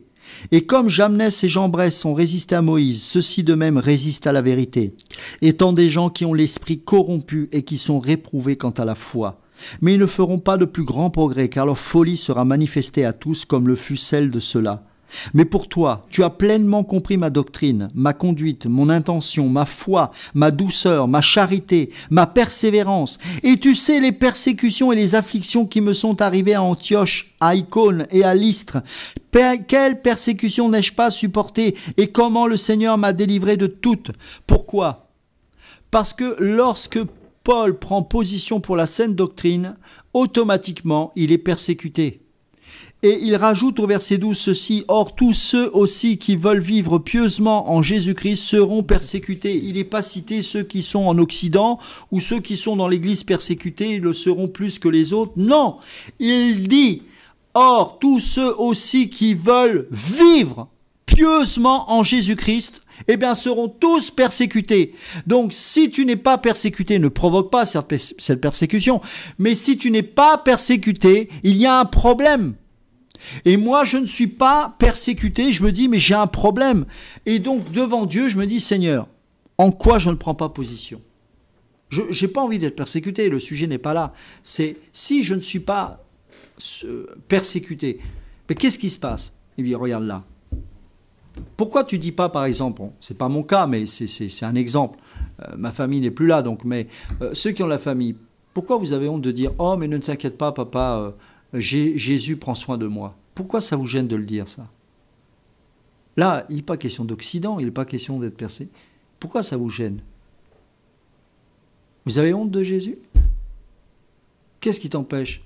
Et comme Jamnès et Jambres ont résisté à Moïse, ceux-ci de même résistent à la vérité, étant des gens qui ont l'esprit corrompu et qui sont réprouvés quant à la foi. Mais ils ne feront pas de plus grand progrès, car leur folie sera manifestée à tous comme le fut celle de ceux-là. Mais pour toi, tu as pleinement compris ma doctrine, ma conduite, mon intention, ma foi, ma douceur, ma charité, ma persévérance, et tu sais les persécutions et les afflictions qui me sont arrivées à Antioche, à Icône et à Lystre. Quelles quelle persécution n'ai-je pas supportée, et comment le Seigneur m'a délivré de toutes Pourquoi Parce que lorsque Paul prend position pour la saine doctrine, automatiquement il est persécuté. Et il rajoute au verset 12 ceci, Or tous ceux aussi qui veulent vivre pieusement en Jésus-Christ seront persécutés. Il n'est pas cité ceux qui sont en Occident ou ceux qui sont dans l'Église persécutés, ils le seront plus que les autres. Non, il dit, Or tous ceux aussi qui veulent vivre pieusement en Jésus-Christ, eh bien, seront tous persécutés. Donc, si tu n'es pas persécuté, ne provoque pas cette persécution. Mais si tu n'es pas persécuté, il y a un problème. Et moi, je ne suis pas persécuté, je me dis, mais j'ai un problème. Et donc, devant Dieu, je me dis, Seigneur, en quoi je ne prends pas position Je n'ai pas envie d'être persécuté, le sujet n'est pas là. C'est si je ne suis pas persécuté, mais qu'est-ce qui se passe eh Il dit, regarde là. Pourquoi tu dis pas, par exemple, ce c'est pas mon cas, mais c'est un exemple, euh, ma famille n'est plus là, donc, mais euh, ceux qui ont la famille, pourquoi vous avez honte de dire, oh, mais ne t'inquiète pas, papa, euh, Jésus prend soin de moi pourquoi ça vous gêne de le dire, ça Là, il n'est pas question d'Occident, il n'est pas question d'être percé. Pourquoi ça vous gêne Vous avez honte de Jésus Qu'est-ce qui t'empêche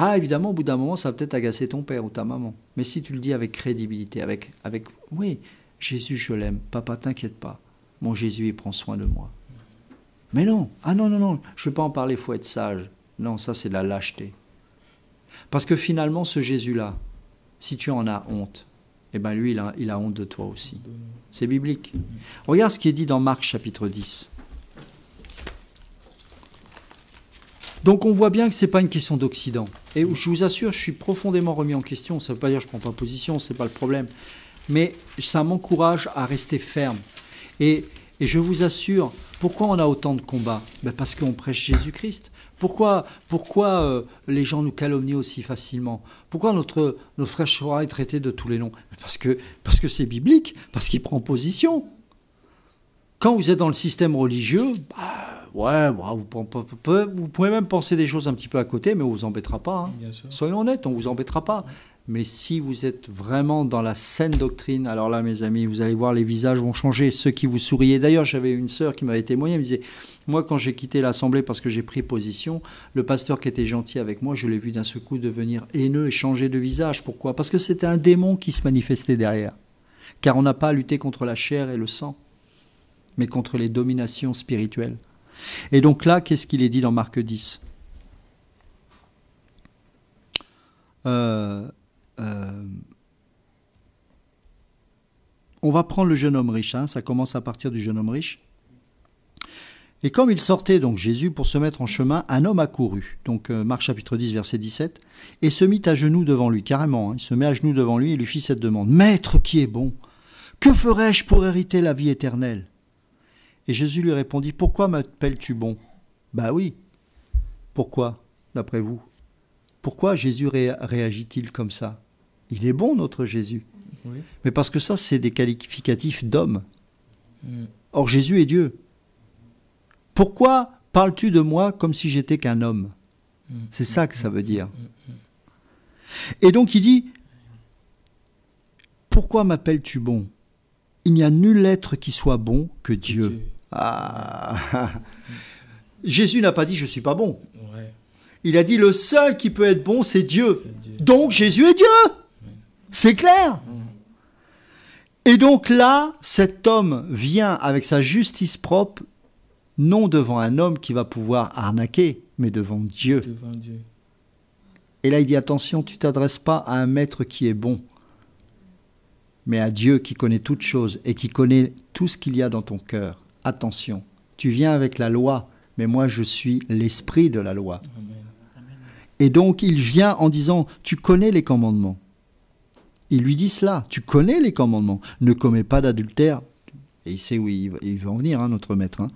ah, évidemment, au bout d'un moment, ça va peut-être agacer ton père ou ta maman. Mais si tu le dis avec crédibilité, avec, avec oui, Jésus, je l'aime. Papa, t'inquiète pas. Mon Jésus, il prend soin de moi. Mais non, ah non, non, non, je ne veux pas en parler, il faut être sage. Non, ça, c'est de la lâcheté. Parce que finalement, ce Jésus-là, si tu en as honte, eh bien lui, il a, honte de toi aussi. C'est biblique. Regarde ce qui est dit dans Marc chapitre 10. Donc on voit bien que ce n'est pas une question d'Occident. Et je vous assure, je suis profondément remis en question. Ça ne veut pas dire que je ne prends pas position, ce n'est pas le problème. Mais ça m'encourage à rester ferme. Et, je vous assure, pourquoi on a autant de combats ben, Parce qu'on prêche Jésus-Christ. Pourquoi, pourquoi euh, les gens nous calomnient aussi facilement Pourquoi notre, notre frère Shoah est traité de tous les noms Parce que parce que c'est biblique, parce qu'il prend position. Quand vous êtes dans le système religieux, bah, ouais, bah, vous, pouvez même penser des choses un petit peu à côté, mais on vous embêtera pas. Hein. Soyons honnêtes, on vous embêtera pas. Mais si vous êtes vraiment dans la saine doctrine, alors là, mes amis, vous allez voir, les visages vont changer. Ceux qui vous souriaient. D'ailleurs, j'avais une sœur qui m'avait témoigné. Elle me disait Moi, quand j'ai quitté l'assemblée parce que j'ai pris position, le pasteur qui était gentil avec moi, je l'ai vu d'un seul coup devenir haineux et changer de visage. Pourquoi Parce que c'était un démon qui se manifestait derrière. Car on n'a pas à lutter contre la chair et le sang, mais contre les dominations spirituelles. Et donc là, qu'est-ce qu'il est dit dans Marc 10 euh, euh, on va prendre le jeune homme riche, hein, ça commence à partir du jeune homme riche. Et comme il sortait donc Jésus pour se mettre en chemin, un homme couru. donc euh, Marc chapitre 10 verset 17, et se mit à genoux devant lui, carrément, hein, il se met à genoux devant lui et lui fit cette demande, Maître qui est bon, que ferais je pour hériter la vie éternelle Et Jésus lui répondit, Pourquoi m'appelles-tu bon Bah oui, pourquoi, d'après vous Pourquoi Jésus réagit-il comme ça il est bon, notre Jésus. Mais parce que ça, c'est des qualificatifs d'homme. Mm. Or, Jésus est Dieu. Pourquoi parles-tu de moi comme si j'étais qu'un homme mm. C'est ça que ça veut dire. Mm. Et donc, il dit, pourquoi m'appelles-tu bon Il n'y a nul être qui soit bon que Dieu. Ah. Jésus n'a pas dit je ne suis pas bon. Il a dit le seul qui peut être bon, c'est Dieu. Donc Jésus est Dieu. C'est clair Et donc là, cet homme vient avec sa justice propre, non devant un homme qui va pouvoir arnaquer, mais devant Dieu. Et là, il dit, attention, tu t'adresses pas à un maître qui est bon, mais à Dieu qui connaît toutes choses et qui connaît tout ce qu'il y a dans ton cœur. Attention, tu viens avec la loi, mais moi je suis l'esprit de la loi. Et donc il vient en disant, tu connais les commandements. Il lui dit cela, tu connais les commandements, ne commets pas d'adultère, et il sait où il va en venir, hein, notre maître. Hein.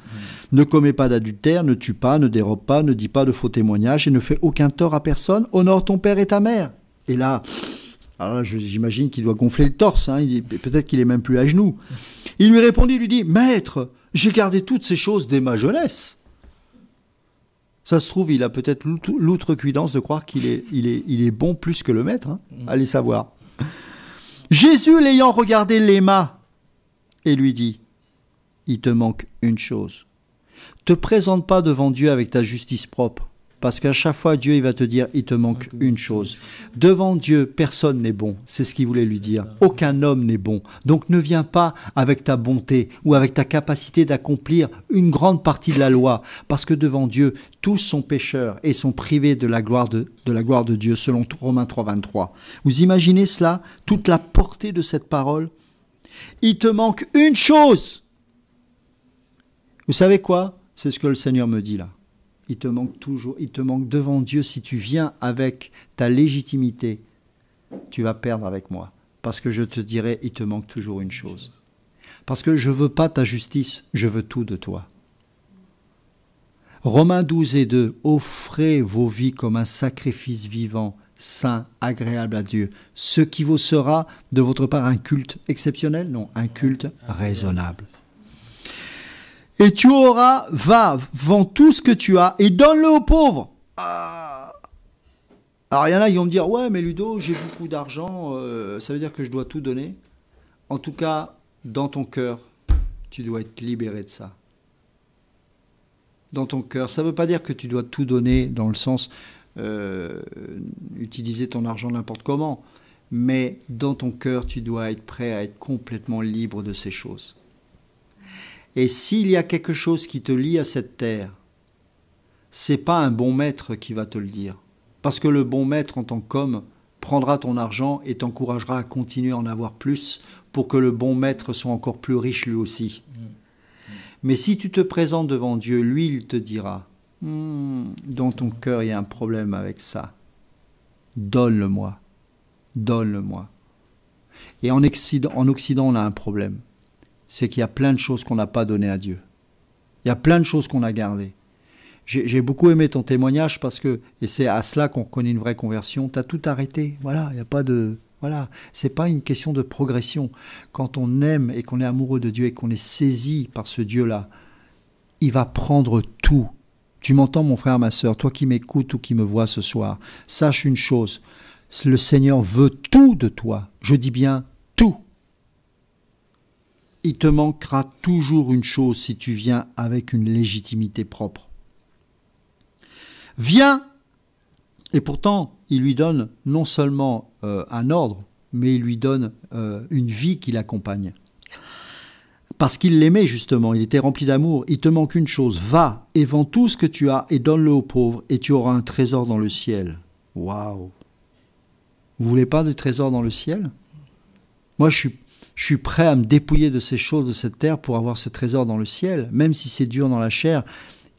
Mm. Ne commets pas d'adultère, ne tue pas, ne dérobe pas, ne dis pas de faux témoignages et ne fais aucun tort à personne, honore ton père et ta mère. Et là, alors j'imagine qu'il doit gonfler le torse, hein. peut-être qu'il est même plus à genoux. Il lui répondit, il lui dit, Maître, j'ai gardé toutes ces choses dès ma jeunesse. Ça se trouve, il a peut-être l'outrecuidance de croire qu'il est, est bon plus que le maître. Mm. Allez savoir. Jésus l'ayant regardé mains et lui dit, Il te manque une chose. Te présente pas devant Dieu avec ta justice propre, parce qu'à chaque fois, Dieu, il va te dire, il te manque ah une chose. Devant Dieu, personne n'est bon. C'est ce qu'il voulait lui dire. Aucun homme n'est bon. Donc ne viens pas avec ta bonté ou avec ta capacité d'accomplir une grande partie de la loi. Parce que devant Dieu, tous sont pécheurs et sont privés de la gloire de, Dieu, selon Romains 3, 23. Vous imaginez cela? Toute la portée de cette parole? Il te manque une chose. Vous savez quoi C'est ce que le Seigneur me dit là il te manque toujours, il te manque devant Dieu. Si tu viens avec ta légitimité, tu vas perdre avec moi. Parce que je te dirai, il te manque toujours une chose. Parce que je veux pas ta justice, je veux tout de toi. Romains 12 et 2, offrez vos vies comme un sacrifice vivant, saint, agréable à Dieu, ce qui vous sera de votre part un culte exceptionnel, non, un culte raisonnable. Et tu auras, va, vends tout ce que tu as et donne-le aux pauvres. Ah. Alors il y en a, qui vont me dire, ouais, mais Ludo, j'ai beaucoup d'argent, euh, ça veut dire que je dois tout donner. En tout cas, dans ton cœur, tu dois être libéré de ça. Dans ton cœur, ça ne veut pas dire que tu dois tout donner dans le sens euh, utiliser ton argent n'importe comment, mais dans ton cœur, tu dois être prêt à être complètement libre de ces choses. Et s'il y a quelque chose qui te lie à cette terre, c'est pas un bon maître qui va te le dire. Parce que le bon maître en tant qu'homme prendra ton argent et t'encouragera à continuer à en avoir plus pour que le bon maître soit encore plus riche lui aussi. Mm. Mm. Mais si tu te présentes devant Dieu, lui, il te dira, hmm, dans ton cœur, il y a un problème avec ça. Donne-le-moi. Donne-le-moi. Et en en Occident, on a un problème c'est qu'il y a plein de choses qu'on n'a pas données à Dieu. Il y a plein de choses qu'on a gardées. J'ai beaucoup aimé ton témoignage parce que, et c'est à cela qu'on reconnaît une vraie conversion, tu as tout arrêté. Voilà, il n'y a pas de. Voilà, c'est pas une question de progression. Quand on aime et qu'on est amoureux de Dieu et qu'on est saisi par ce Dieu-là, il va prendre tout. Tu m'entends, mon frère, ma sœur, toi qui m'écoutes ou qui me vois ce soir, sache une chose le Seigneur veut tout de toi. Je dis bien tout il te manquera toujours une chose si tu viens avec une légitimité propre. Viens Et pourtant, il lui donne non seulement euh, un ordre, mais il lui donne euh, une vie qui l'accompagne. Parce qu'il l'aimait justement, il était rempli d'amour, il te manque une chose, va et vends tout ce que tu as et donne-le aux pauvres et tu auras un trésor dans le ciel. Waouh Vous voulez pas de trésor dans le ciel Moi je suis je suis prêt à me dépouiller de ces choses, de cette terre, pour avoir ce trésor dans le ciel, même si c'est dur dans la chair,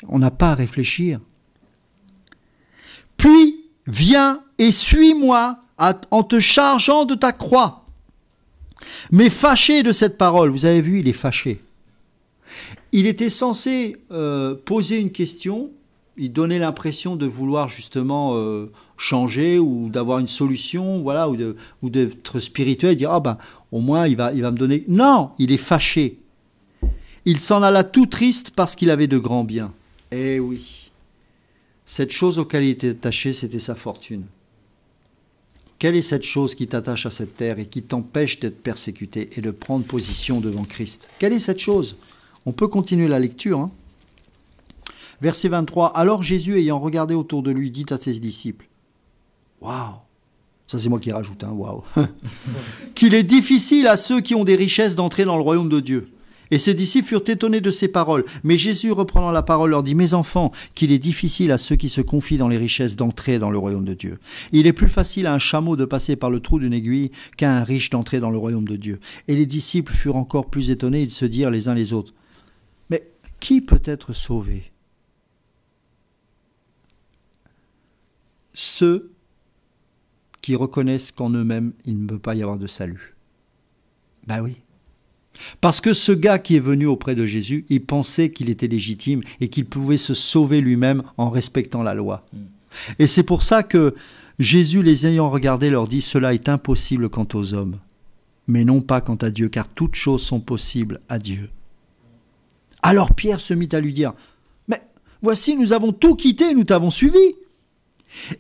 on n'a pas à réfléchir. Puis viens et suis-moi en te chargeant de ta croix. Mais fâché de cette parole, vous avez vu, il est fâché. Il était censé euh, poser une question il donnait l'impression de vouloir justement euh, changer ou d'avoir une solution, voilà, ou d'être spirituel et dire ah ben au moins il va il va me donner. Non, il est fâché. Il s'en alla tout triste parce qu'il avait de grands biens. Eh oui. Cette chose auquel il était attaché, c'était sa fortune. Quelle est cette chose qui t'attache à cette terre et qui t'empêche d'être persécuté et de prendre position devant Christ Quelle est cette chose On peut continuer la lecture. Hein Verset 23. Alors Jésus, ayant regardé autour de lui, dit à ses disciples Waouh Ça, c'est moi qui rajoute, un hein, waouh Qu'il est difficile à ceux qui ont des richesses d'entrer dans le royaume de Dieu. Et ses disciples furent étonnés de ces paroles. Mais Jésus, reprenant la parole, leur dit, Mes enfants, qu'il est difficile à ceux qui se confient dans les richesses d'entrer dans le royaume de Dieu. Il est plus facile à un chameau de passer par le trou d'une aiguille qu'à un riche d'entrer dans le royaume de Dieu. Et les disciples furent encore plus étonnés, ils se dirent les uns les autres, Mais qui peut être sauvé ceux qui reconnaissent qu'en eux-mêmes, il ne peut pas y avoir de salut. Ben oui. Parce que ce gars qui est venu auprès de Jésus, il pensait qu'il était légitime et qu'il pouvait se sauver lui-même en respectant la loi. Mm. Et c'est pour ça que Jésus, les ayant regardés, leur dit Cela est impossible quant aux hommes, mais non pas quant à Dieu, car toutes choses sont possibles à Dieu. Alors Pierre se mit à lui dire Mais voici, nous avons tout quitté, nous t'avons suivi.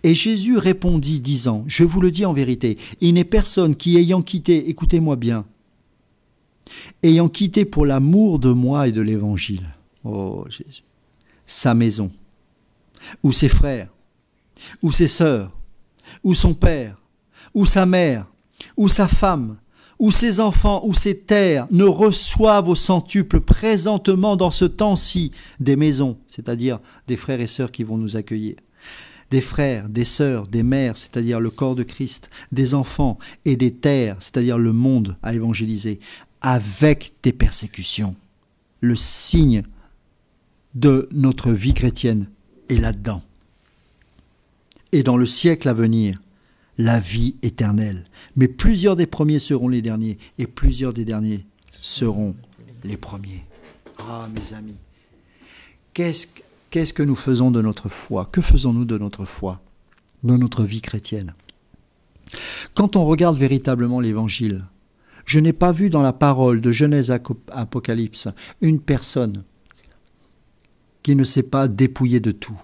Et Jésus répondit, disant, Je vous le dis en vérité, il n'est personne qui ayant quitté, écoutez-moi bien, ayant quitté pour l'amour de moi et de l'Évangile, oh Jésus, sa maison, ou ses frères, ou ses sœurs, ou son père, ou sa mère, ou sa femme, ou ses enfants, ou ses terres, ne reçoivent au centuple présentement dans ce temps-ci des maisons, c'est-à-dire des frères et sœurs qui vont nous accueillir des frères, des sœurs, des mères, c'est-à-dire le corps de Christ, des enfants et des terres, c'est-à-dire le monde à évangéliser, avec des persécutions. Le signe de notre vie chrétienne est là-dedans. Et dans le siècle à venir, la vie éternelle. Mais plusieurs des premiers seront les derniers, et plusieurs des derniers seront les premiers. Ah, mes amis, qu'est-ce que Qu'est-ce que nous faisons de notre foi Que faisons-nous de notre foi De notre vie chrétienne Quand on regarde véritablement l'Évangile, je n'ai pas vu dans la parole de Genèse Apocalypse une personne qui ne s'est pas dépouillée de tout.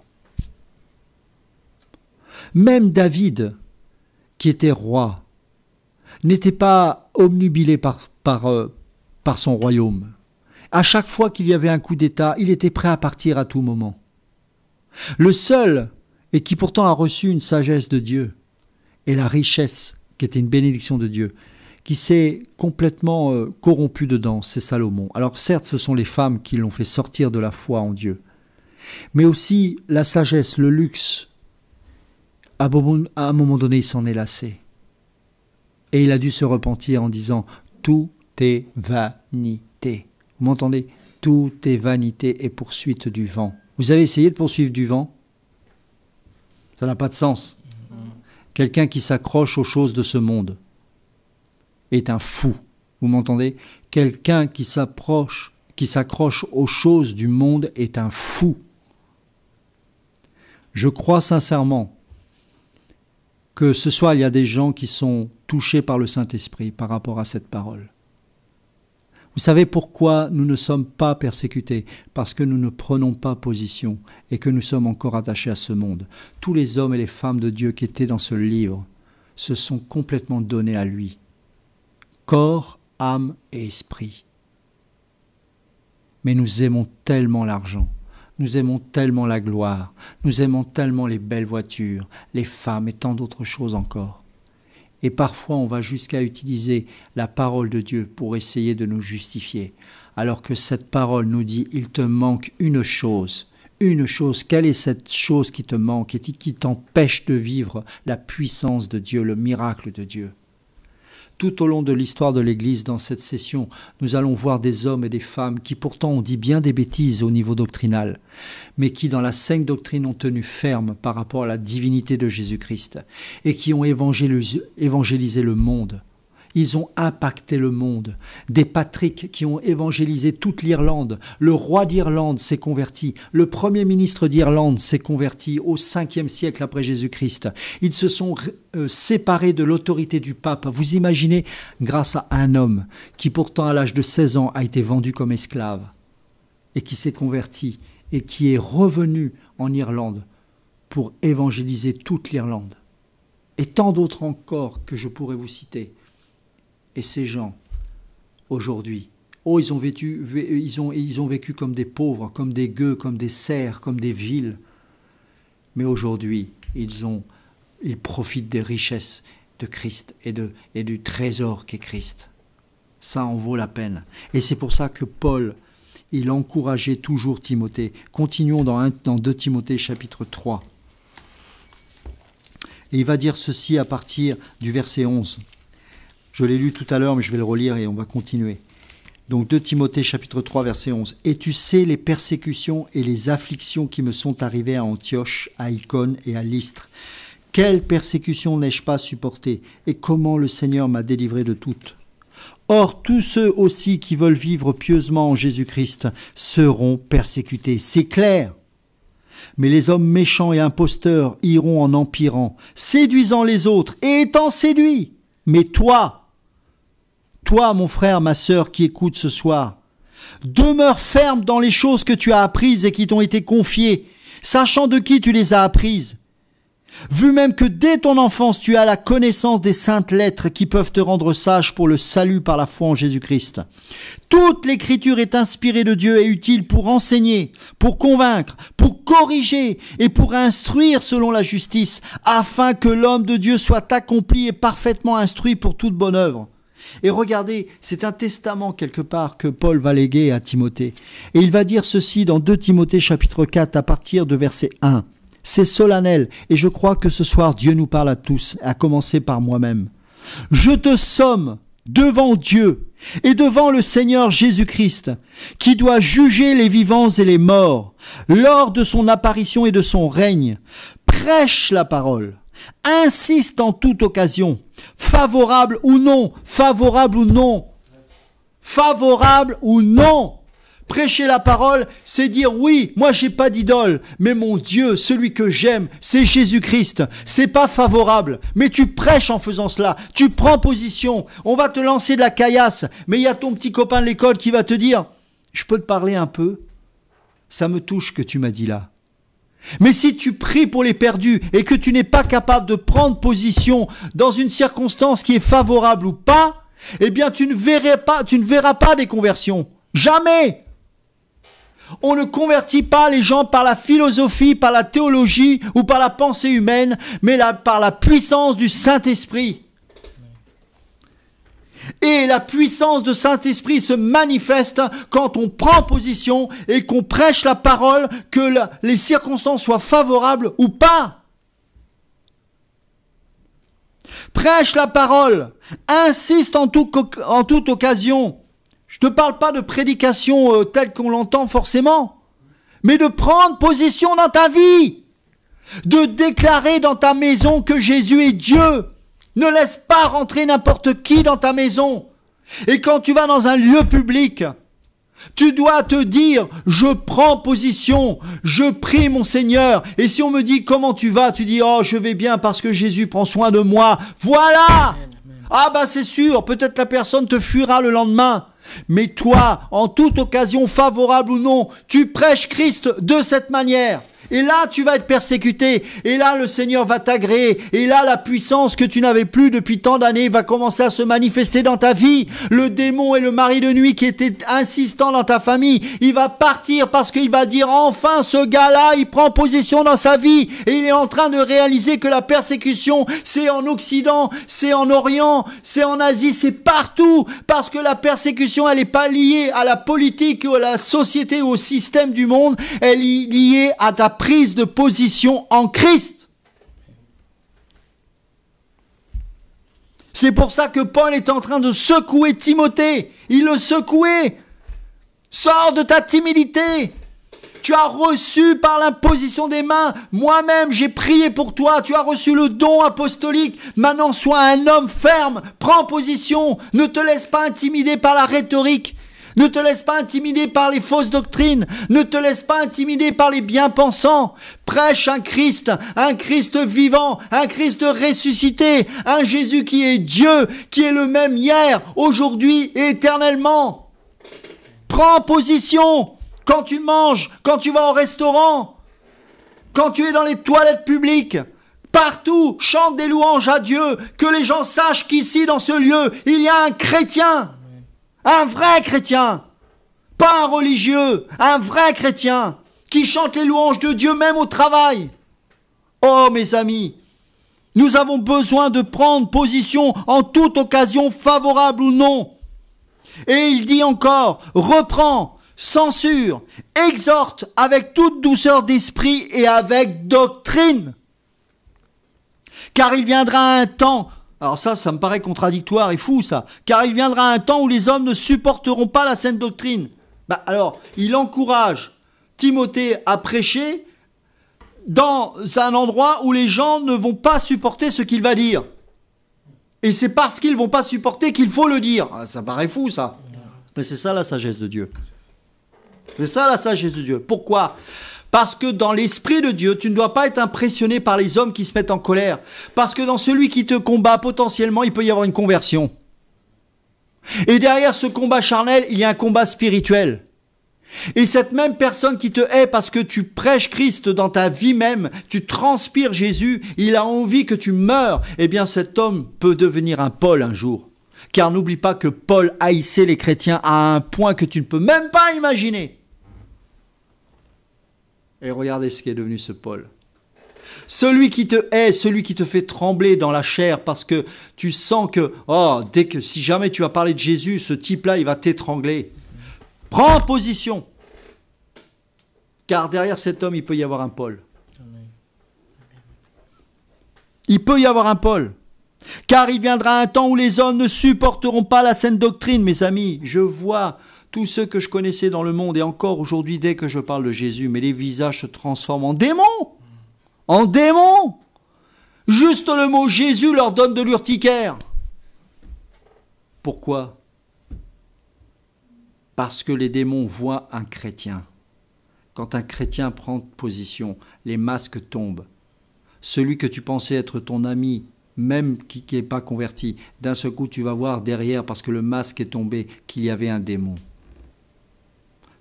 Même David, qui était roi, n'était pas omnubilé par, par, euh, par son royaume. À chaque fois qu'il y avait un coup d'État, il était prêt à partir à tout moment. Le seul, et qui pourtant a reçu une sagesse de Dieu, et la richesse, qui était une bénédiction de Dieu, qui s'est complètement euh, corrompu dedans, c'est Salomon. Alors certes, ce sont les femmes qui l'ont fait sortir de la foi en Dieu, mais aussi la sagesse, le luxe. À un moment donné, il s'en est lassé. Et il a dû se repentir en disant, tout est vanité. Vous m'entendez Tout est vanité et poursuite du vent. Vous avez essayé de poursuivre du vent Ça n'a pas de sens. Quelqu'un qui s'accroche aux choses de ce monde est un fou. Vous m'entendez Quelqu'un qui s'approche, qui s'accroche aux choses du monde est un fou. Je crois sincèrement que ce soit il y a des gens qui sont touchés par le Saint-Esprit par rapport à cette parole. Vous savez pourquoi nous ne sommes pas persécutés Parce que nous ne prenons pas position et que nous sommes encore attachés à ce monde. Tous les hommes et les femmes de Dieu qui étaient dans ce livre se sont complètement donnés à lui. Corps, âme et esprit. Mais nous aimons tellement l'argent, nous aimons tellement la gloire, nous aimons tellement les belles voitures, les femmes et tant d'autres choses encore. Et parfois, on va jusqu'à utiliser la parole de Dieu pour essayer de nous justifier, alors que cette parole nous dit, il te manque une chose. Une chose, quelle est cette chose qui te manque et qui t'empêche de vivre la puissance de Dieu, le miracle de Dieu tout au long de l'histoire de l'Église dans cette session, nous allons voir des hommes et des femmes qui pourtant ont dit bien des bêtises au niveau doctrinal, mais qui dans la sainte doctrine ont tenu ferme par rapport à la divinité de Jésus-Christ et qui ont évangélisé le monde ils ont impacté le monde. Des Patrick qui ont évangélisé toute l'Irlande. Le roi d'Irlande s'est converti. Le premier ministre d'Irlande s'est converti au 5e siècle après Jésus-Christ. Ils se sont euh, séparés de l'autorité du pape. Vous imaginez, grâce à un homme qui pourtant à l'âge de 16 ans a été vendu comme esclave et qui s'est converti et qui est revenu en Irlande pour évangéliser toute l'Irlande. Et tant d'autres encore que je pourrais vous citer. Et ces gens, aujourd'hui, oh, ils ont, vécu, euh, ils, ont, ils ont vécu comme des pauvres, comme des gueux, comme des serfs, comme des villes. Mais aujourd'hui, ils, ont, ils profitent des richesses de Christ et, de, et du trésor qu'est Christ. Ça en vaut la peine. Et c'est pour ça que Paul, il encourageait toujours Timothée. Continuons dans, dans 2 Timothée chapitre 3. Et il va dire ceci à partir du verset 11. Je l'ai lu tout à l'heure, mais je vais le relire et on va continuer. Donc 2 Timothée chapitre 3 verset 11. Et tu sais les persécutions et les afflictions qui me sont arrivées à Antioche, à Icône et à Lystre. Quelle persécution n'ai-je pas supportée et comment le Seigneur m'a délivré de toutes Or, tous ceux aussi qui veulent vivre pieusement en Jésus-Christ seront persécutés. C'est clair. Mais les hommes méchants et imposteurs iront en empirant, séduisant les autres et étant séduits. Mais toi, toi, mon frère, ma sœur qui écoute ce soir, demeure ferme dans les choses que tu as apprises et qui t'ont été confiées, sachant de qui tu les as apprises. Vu même que dès ton enfance tu as la connaissance des saintes lettres qui peuvent te rendre sage pour le salut par la foi en Jésus-Christ. Toute l'écriture est inspirée de Dieu et utile pour enseigner, pour convaincre, pour corriger et pour instruire selon la justice, afin que l'homme de Dieu soit accompli et parfaitement instruit pour toute bonne œuvre. Et regardez, c'est un testament quelque part que Paul va léguer à Timothée. Et il va dire ceci dans 2 Timothée chapitre 4 à partir de verset 1. C'est solennel et je crois que ce soir Dieu nous parle à tous, à commencer par moi-même. Je te somme devant Dieu et devant le Seigneur Jésus-Christ, qui doit juger les vivants et les morts lors de son apparition et de son règne. Prêche la parole, insiste en toute occasion, Favorable ou non, favorable ou non, favorable ou non. Prêcher la parole, c'est dire oui, moi j'ai pas d'idole, mais mon Dieu, celui que j'aime, c'est Jésus-Christ. C'est pas favorable, mais tu prêches en faisant cela. Tu prends position. On va te lancer de la caillasse, mais il y a ton petit copain de l'école qui va te dire, je peux te parler un peu. Ça me touche que tu m'as dit là. Mais si tu pries pour les perdus et que tu n'es pas capable de prendre position dans une circonstance qui est favorable ou pas, eh bien tu ne verras pas, des conversions. Jamais. On ne convertit pas les gens par la philosophie, par la théologie ou par la pensée humaine, mais par la puissance du Saint-Esprit. Et la puissance de Saint-Esprit se manifeste quand on prend position et qu'on prêche la parole, que les circonstances soient favorables ou pas. Prêche la parole, insiste en, toute occasion. Je ne te parle pas de prédication euh, telle qu'on l'entend forcément, mais de prendre position dans ta vie, de déclarer dans ta maison que Jésus est Dieu ne laisse pas rentrer n'importe qui dans ta maison. Et quand tu vas dans un lieu public, tu dois te dire, je prends position, je prie mon Seigneur. Et si on me dit comment tu vas, tu dis, oh, je vais bien parce que Jésus prend soin de moi. Voilà! Ah bah c'est sûr, peut-être la personne te fuira le lendemain. Mais toi, en toute occasion favorable ou non, tu prêches Christ de cette manière. Et là, tu vas être persécuté. Et là, le Seigneur va t'agréer. Et là, la puissance que tu n'avais plus depuis tant d'années va commencer à se manifester dans ta vie. Le démon et le mari de nuit qui était insistant dans ta famille, il va partir parce qu'il va dire enfin ce gars-là, il prend position dans sa vie. Et il est en train de réaliser que la persécution, c'est en Occident, c'est en Orient, c'est en Asie, c'est partout. Parce que la persécution, elle n'est pas liée à la politique ou à la société ou au système du monde. Elle est liée à ta prise de position en Christ. C'est pour ça que Paul est en train de secouer Timothée. Il le secouait. Sors de ta timidité. Tu as reçu par l'imposition des mains. Moi-même, j'ai prié pour toi. Tu as reçu le don apostolique. Maintenant, sois un homme ferme. Prends position. Ne te laisse pas intimider par la rhétorique. Ne te laisse pas intimider par les fausses doctrines. Ne te laisse pas intimider par les bien-pensants. Prêche un Christ, un Christ vivant, un Christ ressuscité, un Jésus qui est Dieu, qui est le même hier, aujourd'hui et éternellement. Prends position quand tu manges, quand tu vas au restaurant, quand tu es dans les toilettes publiques. Partout, chante des louanges à Dieu, que les gens sachent qu'ici, dans ce lieu, il y a un chrétien. Un vrai chrétien Pas un religieux Un vrai chrétien Qui chante les louanges de Dieu même au travail Oh mes amis Nous avons besoin de prendre position en toute occasion favorable ou non. Et il dit encore, reprend, censure, exhorte avec toute douceur d'esprit et avec doctrine. Car il viendra un temps alors ça, ça me paraît contradictoire et fou, ça. Car il viendra un temps où les hommes ne supporteront pas la sainte doctrine. Bah, alors, il encourage Timothée à prêcher dans un endroit où les gens ne vont pas supporter ce qu'il va dire. Et c'est parce qu'ils vont pas supporter qu'il faut le dire. Ah, ça paraît fou, ça. Mais c'est ça la sagesse de Dieu. C'est ça la sagesse de Dieu. Pourquoi parce que dans l'esprit de Dieu, tu ne dois pas être impressionné par les hommes qui se mettent en colère. Parce que dans celui qui te combat, potentiellement, il peut y avoir une conversion. Et derrière ce combat charnel, il y a un combat spirituel. Et cette même personne qui te hait parce que tu prêches Christ dans ta vie même, tu transpires Jésus, il a envie que tu meurs, eh bien cet homme peut devenir un Paul un jour. Car n'oublie pas que Paul haïssait les chrétiens à un point que tu ne peux même pas imaginer. Et regardez ce qui est devenu ce Paul. Celui qui te hait, celui qui te fait trembler dans la chair parce que tu sens que, oh, dès que si jamais tu vas parler de Jésus, ce type-là, il va t'étrangler. Prends position. Car derrière cet homme, il peut y avoir un Paul. Il peut y avoir un Paul. Car il viendra un temps où les hommes ne supporteront pas la saine doctrine, mes amis. Je vois tous ceux que je connaissais dans le monde et encore aujourd'hui dès que je parle de Jésus, mais les visages se transforment en démons. En démons. Juste le mot Jésus leur donne de l'urticaire. Pourquoi Parce que les démons voient un chrétien. Quand un chrétien prend position, les masques tombent. Celui que tu pensais être ton ami, même qui n'est pas converti, d'un seul coup tu vas voir derrière, parce que le masque est tombé, qu'il y avait un démon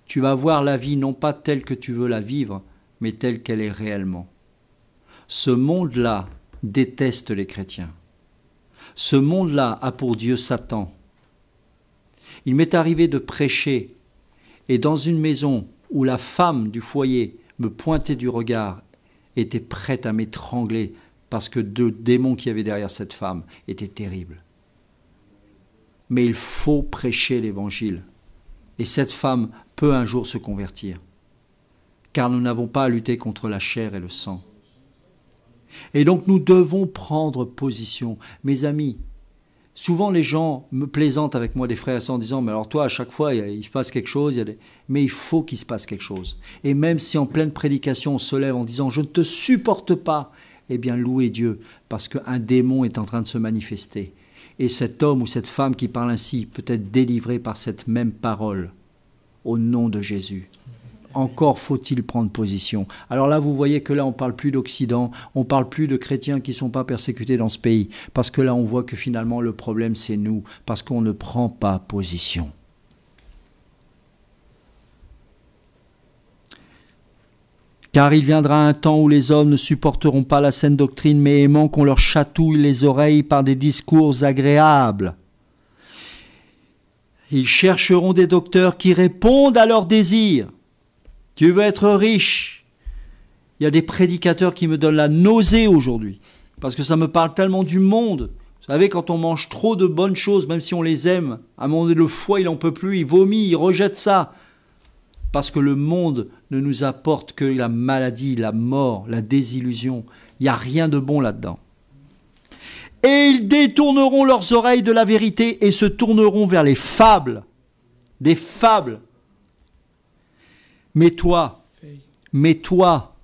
tu vas voir la vie non pas telle que tu veux la vivre, mais telle qu'elle est réellement. Ce monde-là déteste les chrétiens. Ce monde-là a pour Dieu Satan. Il m'est arrivé de prêcher, et dans une maison où la femme du foyer me pointait du regard, était prête à m'étrangler, parce que deux démons qui avaient derrière cette femme étaient terribles. Mais il faut prêcher l'Évangile. Et cette femme peut un jour se convertir, car nous n'avons pas à lutter contre la chair et le sang. Et donc nous devons prendre position. Mes amis, souvent les gens me plaisantent avec moi, des frères et sœurs, en disant, mais alors toi, à chaque fois, il, se passe quelque chose, mais il faut qu'il se passe quelque chose. Et même si en pleine prédication, on se lève en disant, je ne te supporte pas, eh bien louez Dieu, parce qu'un démon est en train de se manifester et cet homme ou cette femme qui parle ainsi peut être délivré par cette même parole au nom de Jésus. Encore faut-il prendre position. Alors là, vous voyez que là, on parle plus d'Occident, on ne parle plus de chrétiens qui ne sont pas persécutés dans ce pays, parce que là, on voit que finalement, le problème, c'est nous, parce qu'on ne prend pas position. Car il viendra un temps où les hommes ne supporteront pas la saine doctrine, mais aimant qu'on leur chatouille les oreilles par des discours agréables. Ils chercheront des docteurs qui répondent à leurs désirs. Tu veux être riche Il y a des prédicateurs qui me donnent la nausée aujourd'hui, parce que ça me parle tellement du monde. Vous savez, quand on mange trop de bonnes choses, même si on les aime, à un moment donné, le foie, il n'en peut plus, il vomit, il rejette ça parce que le monde ne nous apporte que la maladie, la mort, la désillusion. Il n'y a rien de bon là-dedans. Et ils détourneront leurs oreilles de la vérité et se tourneront vers les fables, des fables. Mais toi, mais toi,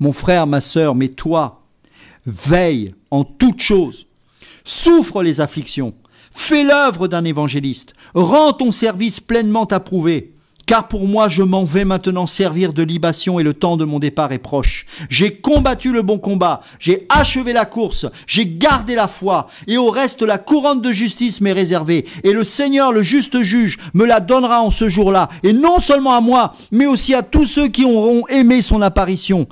mon frère, ma sœur, mais toi, veille en toutes choses, souffre les afflictions, fais l'œuvre d'un évangéliste, rends ton service pleinement approuvé car pour moi je m'en vais maintenant servir de libation et le temps de mon départ est proche. J'ai combattu le bon combat, j'ai achevé la course, j'ai gardé la foi, et au reste la couronne de justice m'est réservée, et le Seigneur, le juste juge, me la donnera en ce jour-là, et non seulement à moi, mais aussi à tous ceux qui auront aimé son apparition.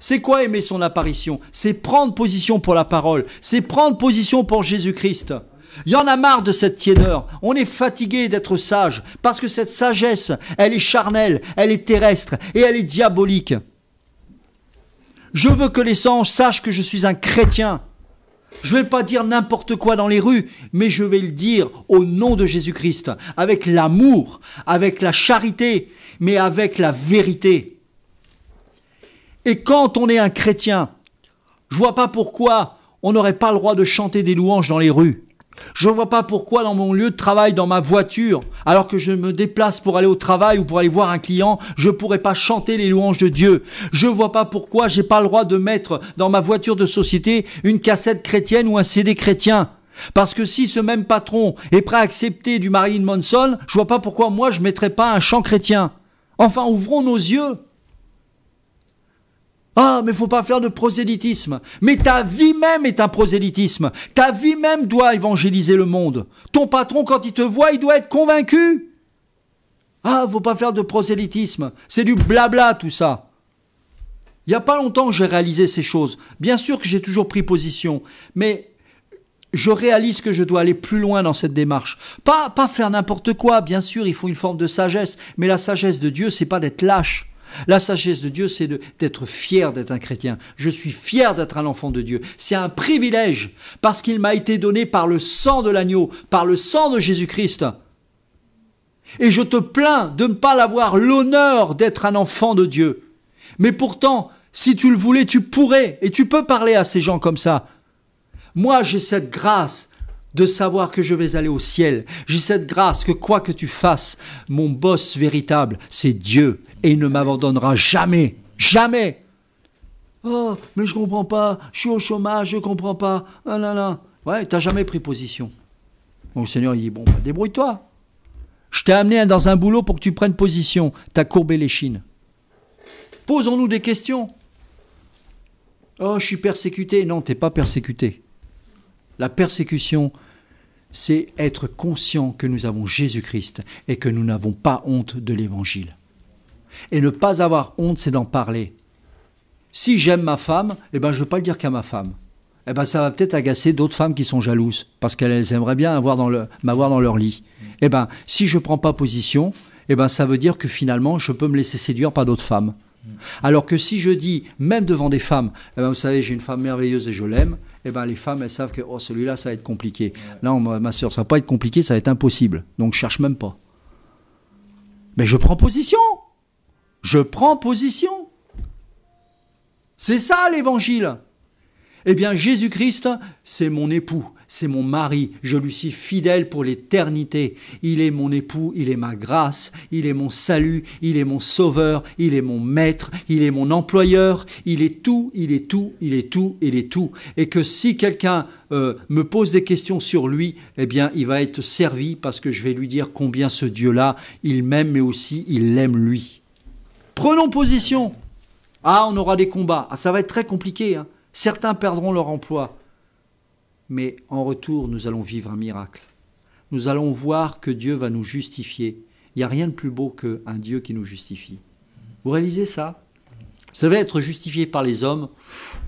C'est quoi aimer son apparition C'est prendre position pour la parole, c'est prendre position pour Jésus-Christ. Il y en a marre de cette tiédeur. On est fatigué d'être sage parce que cette sagesse, elle est charnelle, elle est terrestre et elle est diabolique. Je veux que les anges sachent que je suis un chrétien. Je ne vais pas dire n'importe quoi dans les rues, mais je vais le dire au nom de Jésus-Christ, avec l'amour, avec la charité, mais avec la vérité. Et quand on est un chrétien, je vois pas pourquoi on n'aurait pas le droit de chanter des louanges dans les rues. Je ne vois pas pourquoi dans mon lieu de travail, dans ma voiture, alors que je me déplace pour aller au travail ou pour aller voir un client, je ne pourrais pas chanter les louanges de Dieu. Je ne vois pas pourquoi j'ai pas le droit de mettre dans ma voiture de société une cassette chrétienne ou un CD chrétien. Parce que si ce même patron est prêt à accepter du Marilyn Manson, je vois pas pourquoi moi je mettrais pas un chant chrétien. Enfin, ouvrons nos yeux. Ah, mais faut pas faire de prosélytisme. Mais ta vie même est un prosélytisme. Ta vie même doit évangéliser le monde. Ton patron, quand il te voit, il doit être convaincu. Ah, faut pas faire de prosélytisme. C'est du blabla tout ça. Il n'y a pas longtemps que j'ai réalisé ces choses. Bien sûr que j'ai toujours pris position, mais je réalise que je dois aller plus loin dans cette démarche. Pas, pas faire n'importe quoi, bien sûr, il faut une forme de sagesse, mais la sagesse de Dieu, c'est pas d'être lâche. La sagesse de Dieu, c'est d'être fier d'être un chrétien. Je suis fier d'être un enfant de Dieu. C'est un privilège parce qu'il m'a été donné par le sang de l'agneau, par le sang de Jésus-Christ. Et je te plains de ne pas avoir l'honneur d'être un enfant de Dieu. Mais pourtant, si tu le voulais, tu pourrais et tu peux parler à ces gens comme ça. Moi, j'ai cette grâce de savoir que je vais aller au ciel. J'ai cette grâce que quoi que tu fasses, mon boss véritable, c'est Dieu, et il ne m'abandonnera jamais, jamais. Oh, mais je comprends pas, je suis au chômage, je comprends pas. Ah là là. Ouais, t'as jamais pris position. Donc le Seigneur, il dit, bon, bah, débrouille-toi. Je t'ai amené hein, dans un boulot pour que tu prennes position. Tu as courbé les chines. Posons-nous des questions. Oh, je suis persécuté. Non, t'es pas persécuté. La persécution, c'est être conscient que nous avons Jésus-Christ et que nous n'avons pas honte de l'Évangile. Et ne pas avoir honte, c'est d'en parler. Si j'aime ma femme, eh ben, je ne veux pas le dire qu'à ma femme. Eh ben, ça va peut-être agacer d'autres femmes qui sont jalouses, parce qu'elles aimeraient bien avoir m'avoir dans leur lit. Eh ben, si je ne prends pas position, eh ben, ça veut dire que finalement, je peux me laisser séduire par d'autres femmes. Alors que si je dis, même devant des femmes, eh ben, vous savez, j'ai une femme merveilleuse et je l'aime, eh bien, les femmes, elles savent que oh, celui-là, ça va être compliqué. Là, ma soeur, ça va pas être compliqué, ça va être impossible. Donc, je cherche même pas. Mais je prends position. Je prends position. C'est ça l'évangile. Eh bien, Jésus-Christ, c'est mon époux, c'est mon mari, je lui suis fidèle pour l'éternité. Il est mon époux, il est ma grâce, il est mon salut, il est mon sauveur, il est mon maître, il est mon employeur, il est tout, il est tout, il est tout, il est tout. Et que si quelqu'un euh, me pose des questions sur lui, eh bien, il va être servi parce que je vais lui dire combien ce Dieu-là, il m'aime, mais aussi il l'aime lui. Prenons position. Ah, on aura des combats. Ah, ça va être très compliqué. Hein. Certains perdront leur emploi, mais en retour, nous allons vivre un miracle. Nous allons voir que Dieu va nous justifier. Il n'y a rien de plus beau qu'un Dieu qui nous justifie. Vous réalisez ça Vous savez, être justifié par les hommes,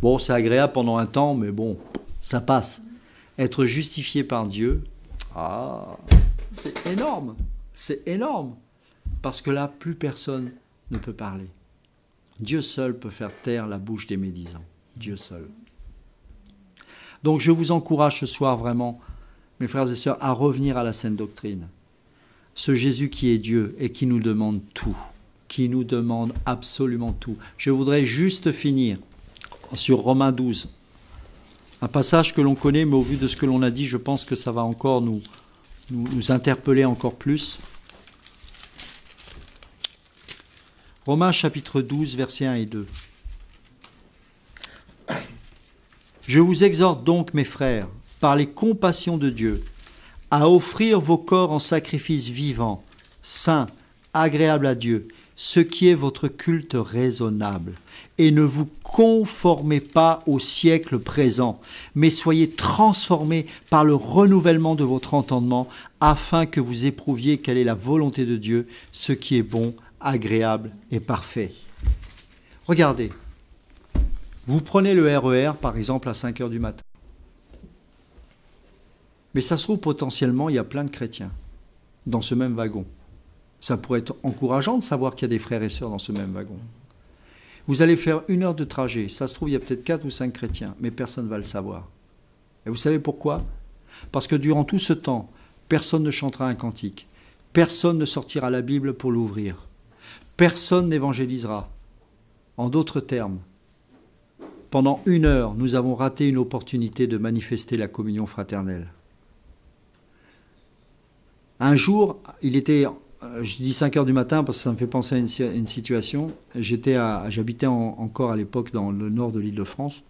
bon, c'est agréable pendant un temps, mais bon, ça passe. Être justifié par Dieu, ah, c'est énorme, c'est énorme. Parce que là, plus personne ne peut parler. Dieu seul peut faire taire la bouche des médisants. Dieu seul. Donc je vous encourage ce soir vraiment, mes frères et sœurs, à revenir à la sainte doctrine. Ce Jésus qui est Dieu et qui nous demande tout, qui nous demande absolument tout. Je voudrais juste finir sur Romains 12, un passage que l'on connaît, mais au vu de ce que l'on a dit, je pense que ça va encore nous, nous, interpeller encore plus. Romains chapitre 12, versets 1 et 2. Je vous exhorte donc, mes frères, par les compassions de Dieu, à offrir vos corps en sacrifice vivant, saint, agréable à Dieu, ce qui est votre culte raisonnable. Et ne vous conformez pas au siècle présent, mais soyez transformés par le renouvellement de votre entendement, afin que vous éprouviez quelle est la volonté de Dieu, ce qui est bon, agréable et parfait. Regardez, vous prenez le RER, e par exemple, à 5 heures du matin. Mais ça se trouve, potentiellement, il y a plein de chrétiens dans ce même wagon. Ça pourrait être encourageant de savoir qu'il y a des frères et sœurs dans ce même wagon. Vous allez faire une heure de trajet. Ça se trouve, il y a peut-être 4 ou 5 chrétiens, mais personne ne va le savoir. Et vous savez pourquoi Parce que durant tout ce temps, personne ne chantera un cantique. Personne ne sortira la Bible pour l'ouvrir. Personne n'évangélisera. En d'autres termes, pendant une heure, nous avons raté une opportunité de manifester la communion fraternelle. Un jour, il était, euh, je dis 5 heures du matin parce que ça me fait penser à une, situation. J'étais, j'habitais encore à l'époque dans le nord de l'Île-de-France,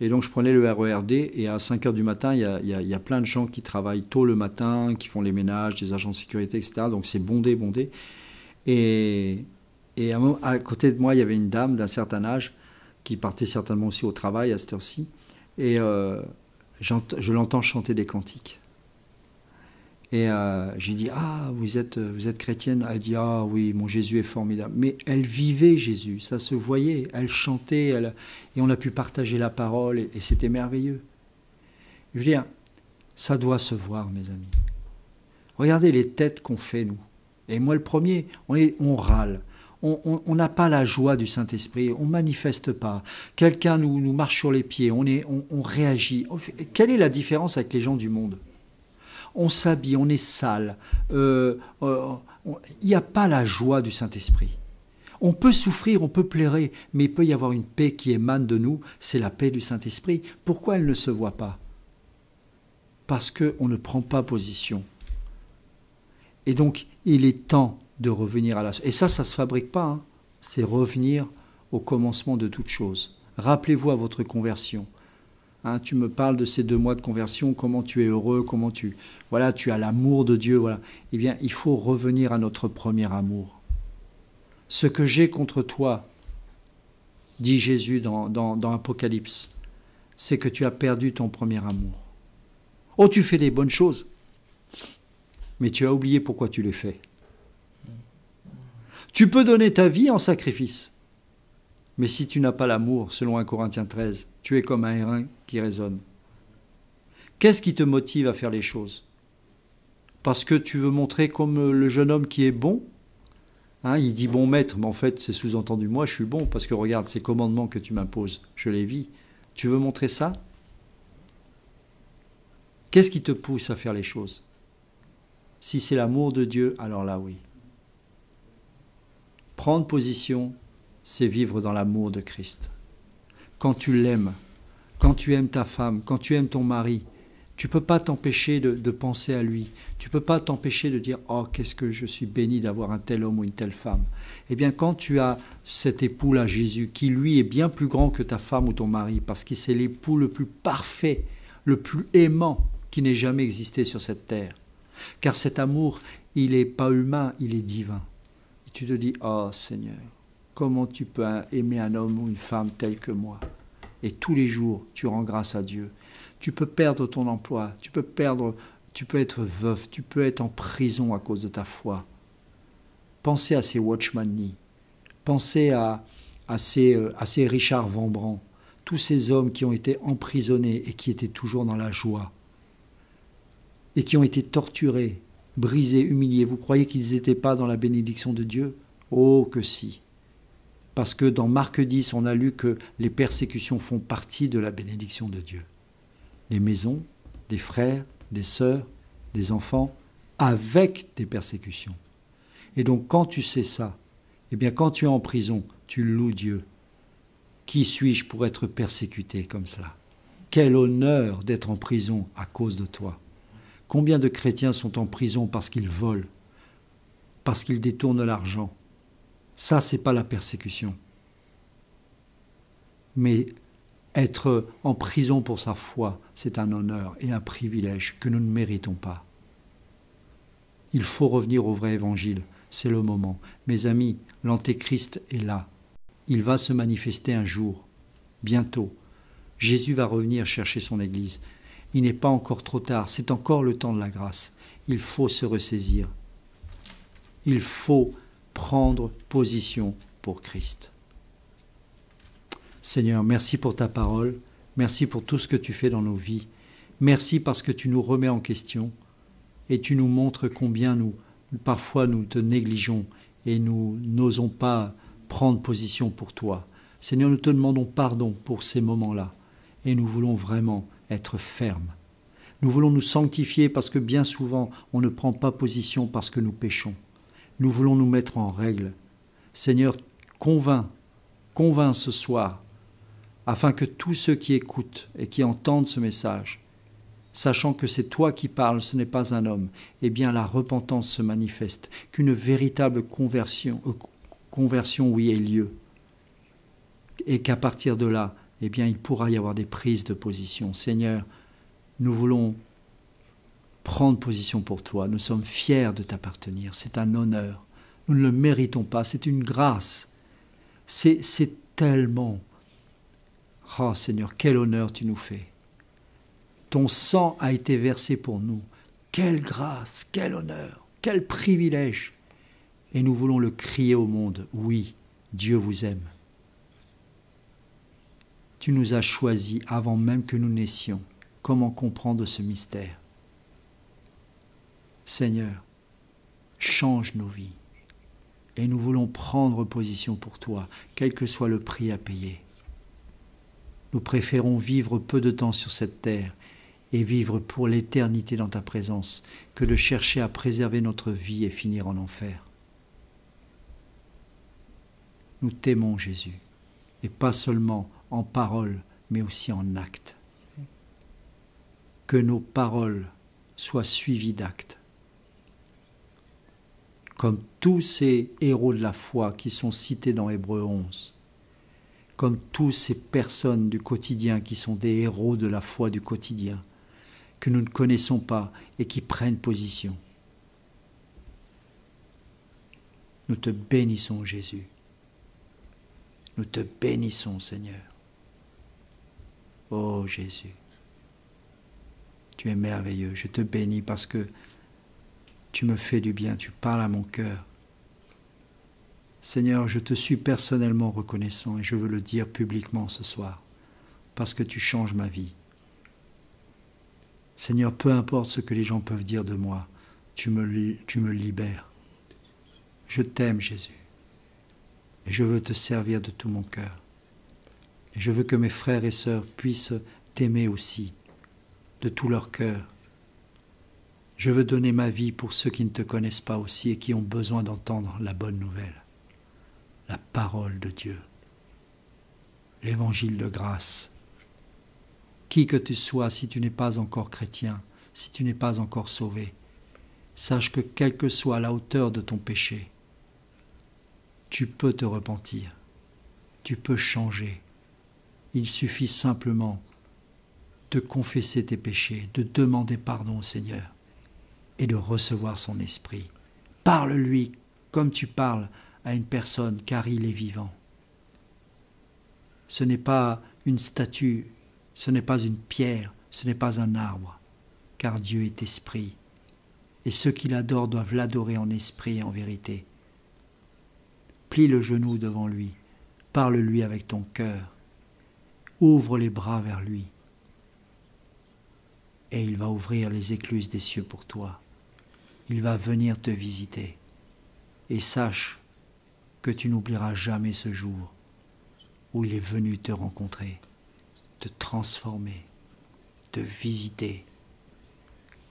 et donc je prenais le RERD et à 5 heures du matin, il y, a, plein de gens qui travaillent tôt le matin, qui font les ménages, des agents de sécurité, etc. Donc c'est bondé, bondé. Et, à côté de moi, il y avait une dame d'un certain âge qui partait certainement aussi au travail à cette heure-ci. Et euh, je l'entends chanter des cantiques. Et euh, j'ai dit Ah, vous êtes, vous êtes chrétienne Elle dit Ah oui, mon Jésus est formidable. Mais elle vivait Jésus, ça se voyait. Elle chantait, elle, et on a pu partager la parole, et, c'était merveilleux. Je veux ça doit se voir, mes amis. Regardez les têtes qu'on fait, nous. Et moi, le premier, on, on râle on n'a pas la joie du Saint-Esprit, on manifeste pas. Quelqu'un nous, marche sur les pieds, on, est, on, réagit. Quelle est la différence avec les gens du monde On s'habille, on est sale. Euh, euh, il n'y a pas la joie du Saint-Esprit. On peut souffrir, on peut pleurer, mais il peut y avoir une paix qui émane de nous, c'est la paix du Saint-Esprit. Pourquoi elle ne se voit pas Parce qu'on ne prend pas position. Et donc, il est temps de revenir à la... Et ça, ça ne se fabrique pas. Hein. C'est revenir au commencement de toute chose. Rappelez-vous à votre conversion. Hein, tu me parles de ces deux mois de conversion, comment tu es heureux, comment tu... Voilà, tu as l'amour de Dieu, voilà. Eh bien, il faut revenir à notre premier amour. Ce que j'ai contre toi, dit Jésus dans, dans, Apocalypse, c'est que tu as perdu ton premier amour. Oh, tu fais des bonnes choses, mais tu as oublié pourquoi tu les fais. Tu peux donner ta vie en sacrifice. Mais si tu n'as pas l'amour, selon 1 Corinthiens 13, tu es comme un hérin qui résonne. Qu'est-ce qui te motive à faire les choses Parce que tu veux montrer comme le jeune homme qui est bon hein, Il dit bon maître, mais en fait c'est sous-entendu moi je suis bon parce que regarde ces commandements que tu m'imposes, je les vis. Tu veux montrer ça Qu'est-ce qui te pousse à faire les choses Si c'est l'amour de Dieu, alors là oui. Prendre position, c'est vivre dans l'amour de Christ. Quand tu l'aimes, quand tu aimes ta femme, quand tu aimes ton mari, tu ne peux pas t'empêcher de, penser à lui. Tu ne peux pas t'empêcher de dire Oh, qu'est-ce que je suis béni d'avoir un tel homme ou une telle femme. Eh bien, quand tu as cet époux-là, Jésus, qui lui est bien plus grand que ta femme ou ton mari, parce qu'il c'est l'époux le plus parfait, le plus aimant qui n'ait jamais existé sur cette terre. Car cet amour, il n'est pas humain, il est divin tu te dis, oh Seigneur, comment tu peux aimer un homme ou une femme telle que moi Et tous les jours, tu rends grâce à Dieu. Tu peux perdre ton emploi, tu peux perdre, tu peux être veuf, tu peux être en prison à cause de ta foi. Pensez à ces Watchman pensez à, ces, euh, à ces Richard Vambran, tous ces hommes qui ont été emprisonnés et qui étaient toujours dans la joie, et qui ont été torturés, brisés, humiliés, vous croyez qu'ils n'étaient pas dans la bénédiction de Dieu Oh que si Parce que dans Marc 10, on a lu que les persécutions font partie de la bénédiction de Dieu. Les maisons, des frères, des sœurs, des enfants, avec des persécutions. Et donc quand tu sais ça, eh bien quand tu es en prison, tu loues Dieu. Qui suis-je pour être persécuté comme cela Quel honneur d'être en prison à cause de toi. Combien de chrétiens sont en prison parce qu'ils volent, parce qu'ils détournent l'argent Ça, c'est pas la persécution. Mais être en prison pour sa foi, c'est un honneur et un privilège que nous ne méritons pas. Il faut revenir au vrai évangile, c'est le moment. Mes amis, l'antéchrist est là. Il va se manifester un jour, bientôt. Jésus va revenir chercher son Église. Il n'est pas encore trop tard, c'est encore le temps de la grâce. Il faut se ressaisir. Il faut prendre position pour Christ. Seigneur, merci pour ta parole, merci pour tout ce que tu fais dans nos vies, merci parce que tu nous remets en question et tu nous montres combien nous, parfois, nous te négligeons et nous n'osons pas prendre position pour toi. Seigneur, nous te demandons pardon pour ces moments-là et nous voulons vraiment être ferme. Nous voulons nous sanctifier parce que bien souvent on ne prend pas position parce que nous péchons. Nous voulons nous mettre en règle. Seigneur, convainc, convainc ce soir, afin que tous ceux qui écoutent et qui entendent ce message, sachant que c'est toi qui parles, ce n'est pas un homme, eh bien la repentance se manifeste, qu'une véritable conversion, euh, conversion oui ait lieu, et qu'à partir de là, eh bien, il pourra y avoir des prises de position. Seigneur, nous voulons prendre position pour toi. Nous sommes fiers de t'appartenir. C'est un honneur. Nous ne le méritons pas. C'est une grâce. C'est, tellement. Oh Seigneur, quel honneur tu nous fais. Ton sang a été versé pour nous. Quelle grâce, quel honneur, quel privilège. Et nous voulons le crier au monde. Oui, Dieu vous aime tu nous as choisis avant même que nous naissions. Comment comprendre ce mystère Seigneur, change nos vies. Et nous voulons prendre position pour toi, quel que soit le prix à payer. Nous préférons vivre peu de temps sur cette terre et vivre pour l'éternité dans ta présence que de chercher à préserver notre vie et finir en enfer. Nous t'aimons Jésus, et pas seulement en parole, mais aussi en acte. Que nos paroles soient suivies d'actes. Comme tous ces héros de la foi qui sont cités dans Hébreu 11, comme toutes ces personnes du quotidien qui sont des héros de la foi du quotidien, que nous ne connaissons pas et qui prennent position. Nous te bénissons Jésus. Nous te bénissons Seigneur. Oh Jésus, tu es merveilleux, je te bénis parce que tu me fais du bien, tu parles à mon cœur. Seigneur, je te suis personnellement reconnaissant et je veux le dire publiquement ce soir, parce que tu changes ma vie. Seigneur, peu importe ce que les gens peuvent dire de moi, tu me, tu me libères. Je t'aime, Jésus, et je veux te servir de tout mon cœur je veux que mes frères et sœurs puissent t'aimer aussi, de tout leur cœur. Je veux donner ma vie pour ceux qui ne te connaissent pas aussi et qui ont besoin d'entendre la bonne nouvelle, la parole de Dieu, l'évangile de grâce. Qui que tu sois, si tu n'es pas encore chrétien, si tu n'es pas encore sauvé, sache que quelle que soit la hauteur de ton péché, tu peux te repentir, tu peux changer, il suffit simplement de confesser tes péchés, de demander pardon au Seigneur et de recevoir son esprit. Parle-lui comme tu parles à une personne, car il est vivant. Ce n'est pas une statue, ce n'est pas une pierre, ce n'est pas un arbre, car Dieu est esprit, et ceux qui l'adorent doivent l'adorer en esprit et en vérité. Plie le genou devant lui, parle-lui avec ton cœur, ouvre les bras vers lui. Et il va ouvrir les écluses des cieux pour toi. Il va venir te visiter. Et sache que tu n'oublieras jamais ce jour où il est venu te rencontrer, te transformer, te visiter.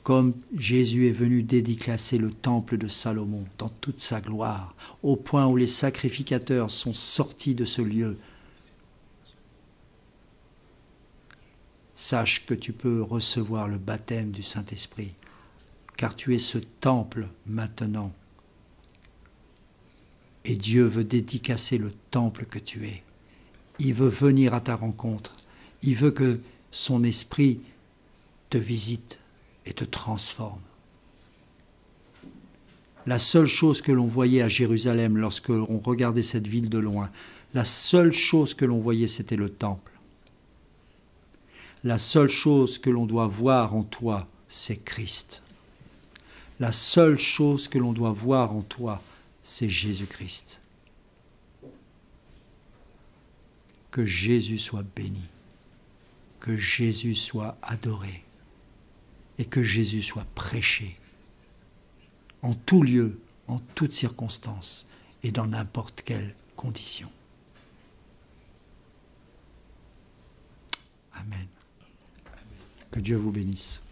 Comme Jésus est venu dédicacer le temple de Salomon dans toute sa gloire, au point où les sacrificateurs sont sortis de ce lieu sache que tu peux recevoir le baptême du Saint-Esprit, car tu es ce temple maintenant. Et Dieu veut dédicacer le temple que tu es. Il veut venir à ta rencontre. Il veut que son esprit te visite et te transforme. La seule chose que l'on voyait à Jérusalem lorsque l'on regardait cette ville de loin, la seule chose que l'on voyait, c'était le temple. La seule chose que l'on doit voir en toi, c'est Christ. La seule chose que l'on doit voir en toi, c'est Jésus-Christ. Que Jésus soit béni, que Jésus soit adoré et que Jésus soit prêché en tout lieu, en toutes circonstances et dans n'importe quelle condition. Amen. Que Dieu vous bénisse.